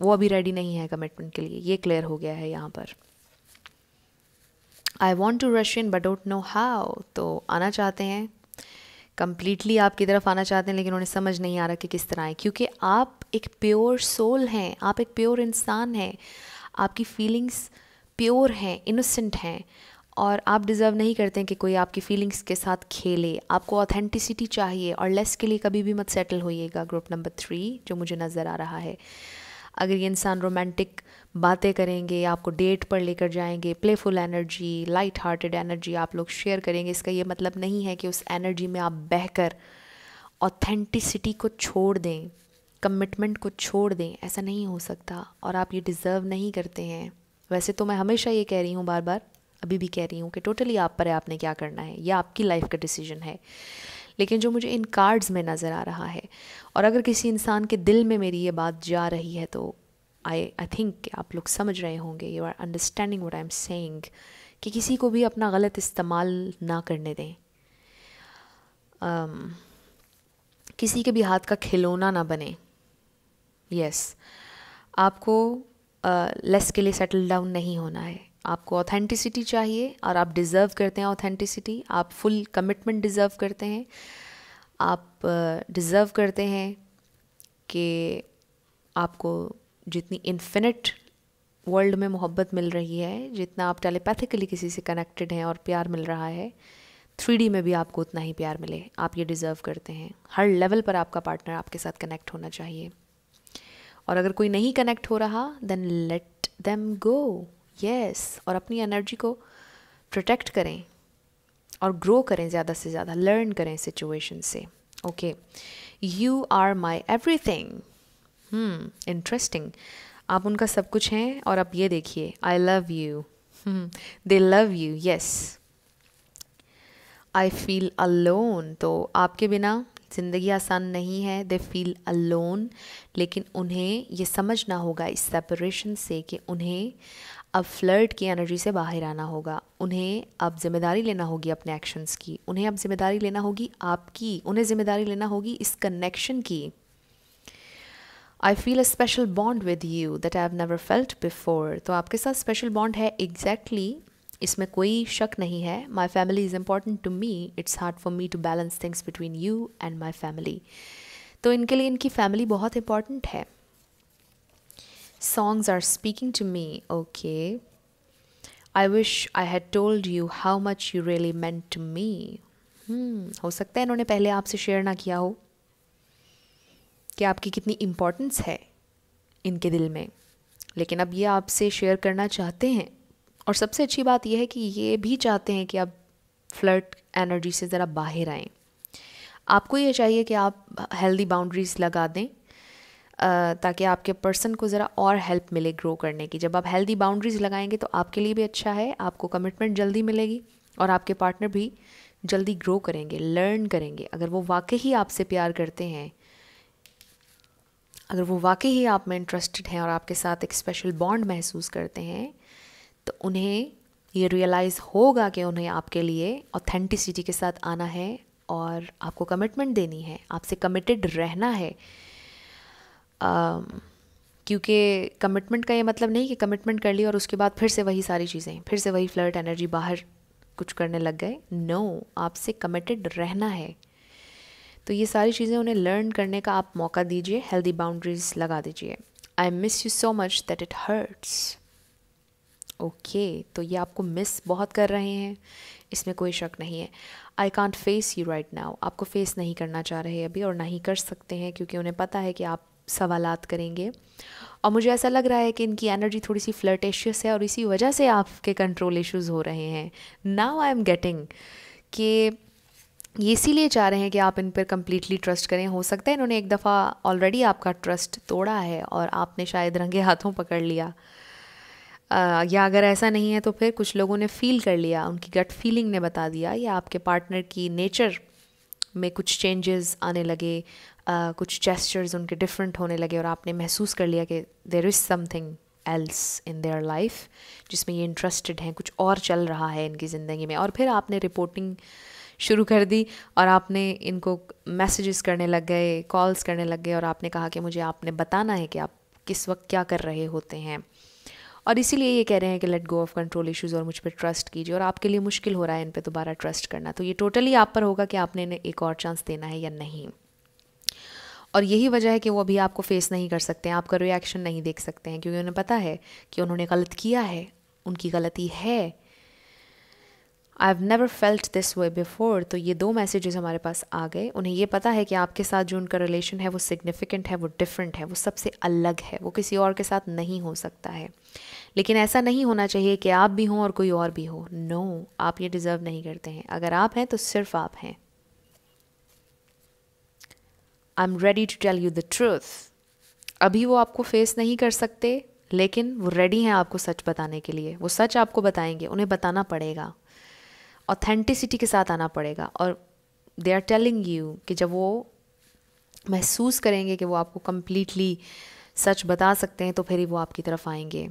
वो अभी रेडी नहीं है कमिटमेंट के लिए ये क्लियर हो गया है यहाँ पर I want to rush in but don't know how तो आना चाहते हैं कम्प्लीटली आपकी तरफ आना चाहते हैं लेकिन उन्हें समझ नहीं आ रहा कि किस तरह आए क्योंकि आप एक प्योर सोल हैं आप एक प्योर इंसान हैं आपकी फीलिंग्स प्योर हैं इनोसेंट हैं और आप डिज़र्व नहीं करते हैं कि कोई आपकी फीलिंग्स के साथ खेले आपको ऑथेंटिसिटी चाहिए और लेस के लिए कभी भी मत सेटल होइएगा ग्रुप नंबर थ्री जो मुझे नज़र आ रहा है अगर ये इंसान रोमांटिक बातें करेंगे आपको डेट पर लेकर जाएंगे playful energy light hearted energy आप लोग शेयर करेंगे इसका ये मतलब नहीं है कि उस एनर्जी में आप बहकर ऑथेंटिसिटी को छोड़ दें कमिटमेंट को छोड़ दें ऐसा नहीं हो सकता और आप ये डिज़र्व नहीं करते हैं वैसे तो मैं हमेशा ये कह रही हूँ बार बार अभी भी कह रही हूँ कि टोटली आप पर है आपने क्या करना है यह आपकी लाइफ का डिसीजन है लेकिन जो मुझे इन कार्ड्स में नज़र आ रहा है और अगर किसी इंसान के दिल में मेरी ये बात जा रही है तो आई आई थिंक आप लोग समझ रहे होंगे you are understanding what I am saying कि किसी को भी अपना गलत इस्तेमाल ना करने दें um, किसी के भी हाथ का खिलौना ना बने यस yes, आपको लेस uh, के लिए सेटल डाउन नहीं होना है आपको ऑथेंटिसिटी चाहिए और आप डिज़र्व करते हैं ऑथेंटिसिटी आप फुल कमिटमेंट डिज़र्व करते हैं आप डिज़र्व करते हैं कि आपको जितनी इन्फिनिट वर्ल्ड में मोहब्बत मिल रही है जितना आप टेलीपैथिकली किसी से कनेक्टेड हैं और प्यार मिल रहा है थ्री में भी आपको उतना ही प्यार मिले आप ये डिज़र्व करते हैं हर लेवल पर आपका पार्टनर आपके साथ कनेक्ट होना चाहिए और अगर कोई नहीं कनेक्ट हो रहा then let them go yes yes, और अपनी एनर्जी को प्रोटेक्ट करें और ग्रो करें ज़्यादा से ज़्यादा लर्न करें सिचुएशन से okay you are my everything interesting आप उनका सब कुछ हैं और आप ये देखिए I love you they love you yes I feel alone तो आपके बिना ज़िंदगी आसान नहीं है दे फील अलोन लेकिन उन्हें ये समझना होगा इस सेपरेशन से कि उन्हें अब फ्लर्ट की एनर्जी से बाहर आना होगा उन्हें अब जिम्मेदारी लेना होगी अपने एक्शंस की उन्हें अब जिम्मेदारी लेना होगी आपकी उन्हें जिम्मेदारी लेना होगी इस कनेक्शन की I feel a special bond with you that I have never felt before तो आपके साथ स्पेशल बॉन्ड है एग्जैक्टली exactly इसमें कोई शक नहीं है my family is important to me it's hard for me to balance things between you and my family तो इनके लिए इनकी फैमिली बहुत इंपॉर्टेंट है Songs are speaking to me, okay. I wish I had told you how much you really meant to me हो सकता है इन्होंने पहले आपसे शेयर ना किया हो कि आपकी कितनी इम्पोर्टेंस है इनके दिल में लेकिन अब ये आपसे शेयर करना चाहते हैं और सबसे अच्छी बात यह है कि ये भी चाहते हैं कि आप फ्लर्ट एनर्जी से ज़रा बाहर आएं आपको ये चाहिए कि आप हेल्दी बाउंड्रीज लगा दें ताकि आपके पर्सन को ज़रा और हेल्प मिले ग्रो करने की जब आप हेल्दी बाउंड्रीज़ लगाएंगे तो आपके लिए भी अच्छा है आपको कमिटमेंट जल्दी मिलेगी और आपके पार्टनर भी जल्दी ग्रो करेंगे लर्न करेंगे अगर वो वाकई ही आपसे प्यार करते हैं अगर वो वाकई ही आप में इंटरेस्टेड हैं और आपके साथ एक स्पेशल बॉन्ड महसूस करते हैं तो उन्हें ये रियलाइज़ होगा कि उन्हें आपके लिए ऑथेंटिसिटी के साथ आना है और आपको कमिटमेंट देनी है आपसे कमिटेड रहना है Um, क्योंकि कमिटमेंट का ये मतलब नहीं कि कमिटमेंट कर ली और उसके बाद फिर से वही सारी चीज़ें फिर से वही फ्लर्ट एनर्जी बाहर कुछ करने लग गए नो no, आपसे कमिटेड रहना है तो ये सारी चीज़ें उन्हें लर्न करने का आप मौका दीजिए हेल्दी बाउंड्रीज लगा दीजिए I miss you so much that it hurts okay तो ये आपको मिस बहुत कर रहे हैं इसमें कोई शक नहीं है I can't face you right now आपको फेस नहीं करना चाह रहे अभी और ना ही कर सकते हैं क्योंकि उन्हें पता है कि आप सवाल करेंगे और मुझे ऐसा लग रहा है कि इनकी एनर्जी थोड़ी सी फ्लर्टेशियस है और इसी वजह से आपके कंट्रोल इश्यूज हो रहे हैं नाउ आई एम गेटिंग कि ये इसीलिए चाह रहे हैं कि आप इन पर कम्प्लीटली ट्रस्ट करें हो सकता है इन्होंने एक दफ़ा ऑलरेडी आपका ट्रस्ट तोड़ा है और आपने शायद रंगे हाथों पकड़ लिया आ, या अगर ऐसा नहीं है तो फिर कुछ लोगों ने फील कर लिया उनकी गट फीलिंग ने बता दिया या आपके पार्टनर की नेचर में कुछ चेंजेस आने लगे कुछ जेस्चर्स उनके डिफरेंट होने लगे और आपने महसूस कर लिया कि there is something else in their life जिसमें ये इंटरेस्टेड हैं कुछ और चल रहा है इनकी ज़िंदगी में और फिर आपने रिपोर्टिंग शुरू कर दी और आपने इनको मैसेजेस करने लग गए कॉल्स करने लग गए और आपने कहा कि मुझे आपने बताना है कि आप किस वक्त क्या कर रहे होते हैं और इसीलिए ये कह रहे हैं कि let go of control issues और मुझ पर ट्रस्ट कीजिए और आपके लिए मुश्किल हो रहा है इन पर दोबारा ट्रस्ट करना तो ये टोटली आप पर होगा कि आपने इन्हें एक और चांस देना है या नहीं और यही वजह है कि वो अभी आपको फेस नहीं कर सकते हैं आपका रिएक्शन नहीं देख सकते हैं क्योंकि उन्हें पता है कि उन्होंने गलत किया है उनकी गलती है I have never felt this way before तो ये दो मैसेजेस हमारे पास आ गए उन्हें ये पता है कि आपके साथ जो उनका रिलेशन है वो सिग्निफिकेंट है वो डिफरेंट है वो सबसे अलग है वो किसी और के साथ नहीं हो सकता है लेकिन ऐसा नहीं होना चाहिए कि आप भी हों और कोई और भी हो नो no, आप ये डिज़र्व नहीं करते हैं अगर आप हैं तो सिर्फ आप हैं I am ready to tell you the truth अभी वो आपको फेस नहीं कर सकते लेकिन वो रेडी हैं आपको सच बताने के लिए वो सच आपको बताएंगे उन्हें बताना पड़ेगा ऑथेंटिसिटी के साथ आना पड़ेगा और दे आर टेलिंग यू कि जब वो महसूस करेंगे कि वो आपको कम्प्लीटली सच बता सकते हैं तो फिर ही वो आपकी तरफ आएंगे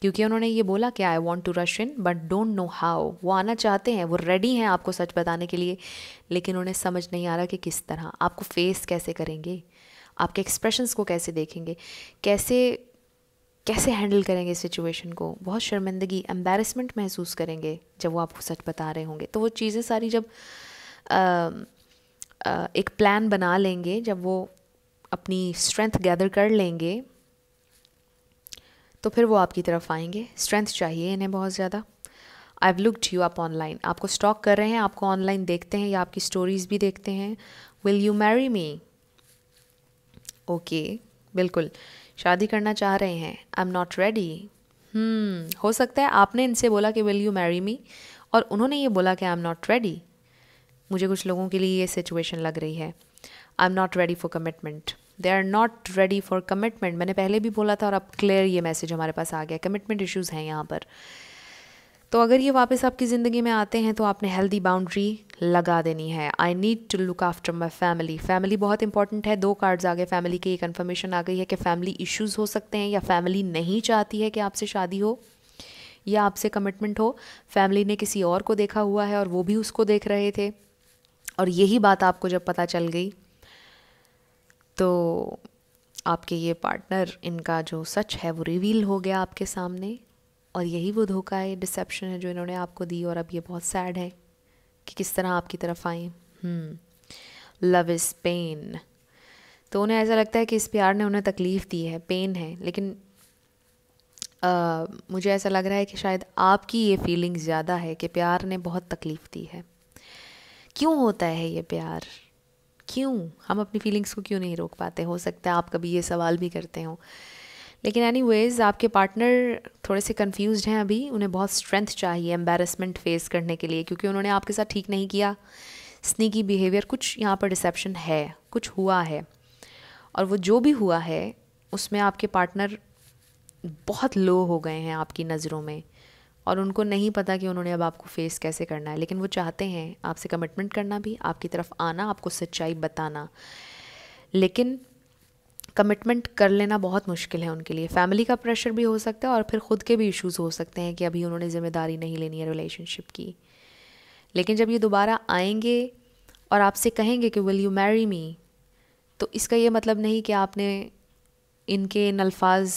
क्योंकि उन्होंने ये बोला कि I want to rush in but don't know how वो आना चाहते हैं वो रेडी हैं आपको सच बताने के लिए लेकिन उन्हें समझ नहीं आ रहा कि किस तरह आपको फेस कैसे करेंगे आपके एक्सप्रेशंस को कैसे देखेंगे कैसे कैसे हैंडल करेंगे सिचुएशन को बहुत शर्मिंदगी एम्बेरसमेंट महसूस करेंगे जब वो आपको सच बता रहे होंगे तो वो चीज़ें सारी जब आ, आ, एक प्लान बना लेंगे जब वो अपनी स्ट्रेंथ गैदर कर लेंगे तो फिर वो आपकी तरफ आएंगे स्ट्रेंथ चाहिए इन्हें बहुत ज़्यादा आई हैव लुकड यू आप ऑनलाइन आपको स्टॉक कर रहे हैं आपको ऑनलाइन देखते हैं या आपकी स्टोरीज़ भी देखते हैं will you marry me okay बिल्कुल शादी करना चाह रहे हैं आई एम नॉट रेडी हो सकता है आपने इनसे बोला कि विल यू मैरी मी और उन्होंने ये बोला कि आई एम नॉट रेडी मुझे कुछ लोगों के लिए ये सिचुएशन लग रही है I am not ready for commitment they are not ready for commitment मैंने पहले भी बोला था और अब क्लियर ये मैसेज हमारे पास आ गया कमिटमेंट इश्यूज़ हैं यहाँ पर तो अगर ये वापस आपकी ज़िंदगी में आते हैं तो आपने हेल्दी बाउंड्री लगा देनी है I need to look after my family family बहुत इंपॉर्टेंट है दो कार्ड्स आ गए फैमिली की ये कन्फर्मेशन आ गई है कि फैमिली इश्यूज़ हो सकते हैं या फैमिली नहीं चाहती है कि आपसे शादी हो या आपसे कमिटमेंट हो फैमिली ने किसी और को देखा हुआ है और वो भी उसको देख रहे थे और यही बात आपको जब पता चल गई तो आपके ये पार्टनर इनका जो सच है वो रिवील हो गया आपके सामने और यही वो धोखा है डिसेप्शन है जो इन्होंने आपको दी और अब ये बहुत सैड है कि किस तरह आपकी तरफ आए लव इज़ पेन तो उन्हें ऐसा लगता है कि इस प्यार ने उन्हें तकलीफ़ दी है पेन है लेकिन आ, मुझे ऐसा लग रहा है कि शायद आपकी ये फीलिंग ज़्यादा है कि प्यार ने बहुत तकलीफ़ दी है क्यों होता है ये प्यार क्यों हम अपनी फीलिंग्स को क्यों नहीं रोक पाते हो सकता है आप कभी ये सवाल भी करते हो लेकिन वेज आपके पार्टनर थोड़े से कंफ्यूज हैं अभी उन्हें बहुत स्ट्रेंथ चाहिए एम्बेरसमेंट फेस करने के लिए क्योंकि उन्होंने आपके साथ ठीक नहीं किया स्नीकी बिहेवियर कुछ यहाँ पर डिसेप्शन है कुछ हुआ है और वो जो भी हुआ है उसमें आपके पार्टनर बहुत लो हो गए हैं आपकी नज़रों में और उनको नहीं पता कि उन्होंने अब आपको फेस कैसे करना है लेकिन वो चाहते हैं आपसे कमिटमेंट करना भी आपकी तरफ आना आपको सच्चाई बताना लेकिन कमिटमेंट कर लेना बहुत मुश्किल है उनके लिए फैमिली का प्रेशर भी हो सकता है और फिर ख़ुद के भी इश्यूज़ हो सकते हैं कि अभी उन्होंने ज़िम्मेदारी नहीं लेनी है रिलेशनशिप की लेकिन जब ये दोबारा आएंगे और आपसे कहेंगे कि विल यू मैरी मी तो इसका ये मतलब नहीं कि आपने इनके इन अल्फाज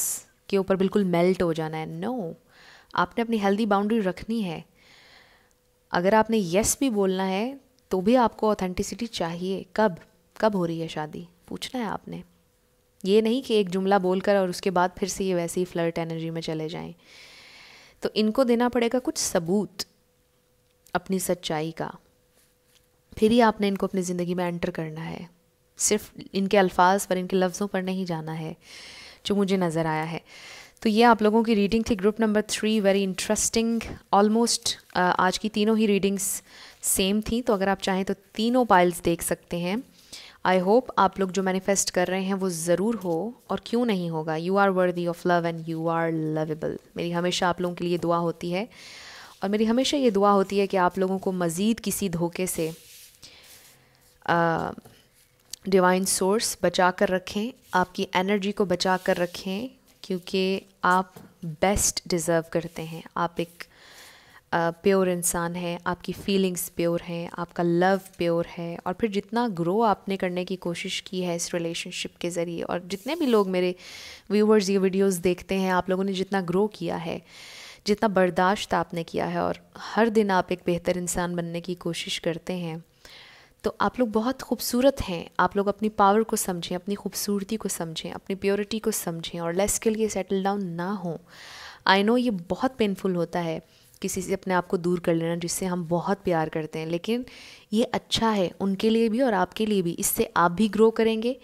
के ऊपर बिल्कुल मेल्ट हो जाना है नो no. आपने अपनी हेल्दी बाउंड्री रखनी है अगर आपने यस भी बोलना है तो भी आपको ऑथेंटिसिटी चाहिए कब कब हो रही है शादी पूछना है आपने ये नहीं कि एक जुमला बोलकर और उसके बाद फिर से ये वैसे ही फ्लर्ट एनर्जी में चले जाएं तो इनको देना पड़ेगा कुछ सबूत अपनी सच्चाई का फिर ही आपने इनको अपनी ज़िंदगी में एंटर करना है सिर्फ इनके अल्फाज पर इनके लफ्ज़ों पर नहीं जाना है जो मुझे नज़र आया है तो ये आप लोगों की रीडिंग थी group number three very interesting almost आज की तीनों ही रीडिंग्स सेम थी तो अगर आप चाहें तो तीनों पाइल्स देख सकते हैं आई होप आप लोग जो मैनिफेस्ट कर रहे हैं वो ज़रूर हो और क्यों नहीं होगा you are worthy of love and you are lovable मेरी हमेशा आप लोगों के लिए दुआ होती है और मेरी हमेशा ये दुआ होती है कि आप लोगों को मज़ीद किसी धोखे से डिवाइन uh, सोर्स बचा कर रखें आपकी एनर्जी को बचा कर रखें क्योंकि आप बेस्ट डिज़र्व करते हैं आप एक प्योर इंसान हैं आपकी फीलिंग्स प्योर हैं आपका लव प्योर है और फिर जितना ग्रो आपने करने की कोशिश की है इस रिलेशनशिप के ज़रिए और जितने भी लोग मेरे व्यूवर्स ये वीडियोस देखते हैं आप लोगों ने जितना ग्रो किया है जितना बर्दाश्त आपने किया है और हर दिन आप एक बेहतर इंसान बनने की कोशिश करते हैं तो आप लोग बहुत खूबसूरत हैं आप लोग अपनी पावर को समझें अपनी खूबसूरती को समझें अपनी प्योरिटी को समझें और लेस के लिए सेटल डाउन ना हो आई नो ये बहुत पेनफुल होता है किसी से अपने आप को दूर कर लेना जिससे हम बहुत प्यार करते हैं लेकिन ये अच्छा है उनके लिए भी और आपके लिए भी इससे आप भी ग्रो करेंगे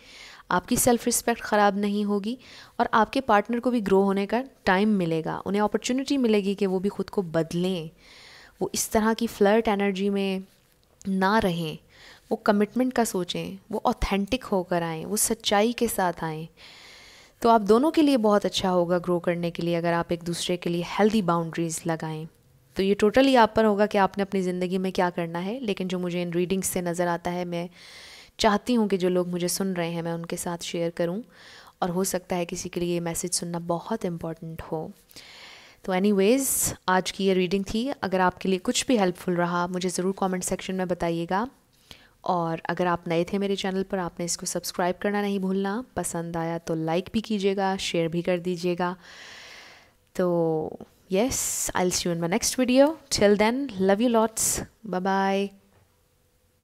आपकी सेल्फ़ रिस्पेक्ट ख़राब नहीं होगी और आपके पार्टनर को भी ग्रो होने का टाइम मिलेगा उन्हें अपॉर्चुनिटी मिलेगी कि वो भी ख़ुद को बदलें वो इस तरह की फ्लर्ट एनर्जी में ना रहें वो कमिटमेंट का सोचें वो ऑथेंटिक होकर आएँ वो सच्चाई के साथ आएँ तो आप दोनों के लिए बहुत अच्छा होगा ग्रो करने के लिए अगर आप एक दूसरे के लिए हेल्दी बाउंड्रीज़ लगाएं तो ये टोटली आप पर होगा कि आपने अपनी ज़िंदगी में क्या करना है लेकिन जो मुझे इन रीडिंग्स से नज़र आता है मैं चाहती हूँ कि जो लोग मुझे सुन रहे हैं मैं उनके साथ शेयर करूँ और हो सकता है किसी के लिए ये मैसेज सुनना बहुत इम्पॉर्टेंट हो तो एनीवेज़ आज की ये रीडिंग थी अगर आपके लिए कुछ भी हेल्पफुल रहा मुझे ज़रूर कमेंट सेक्शन में बताइएगा और अगर आप नए थे मेरे चैनल पर आपने इसको सब्सक्राइब करना नहीं भूलना पसंद आया तो लाइक भी कीजिएगा शेयर भी कर दीजिएगा तो yes I see you in my next video till then love you lots bye bye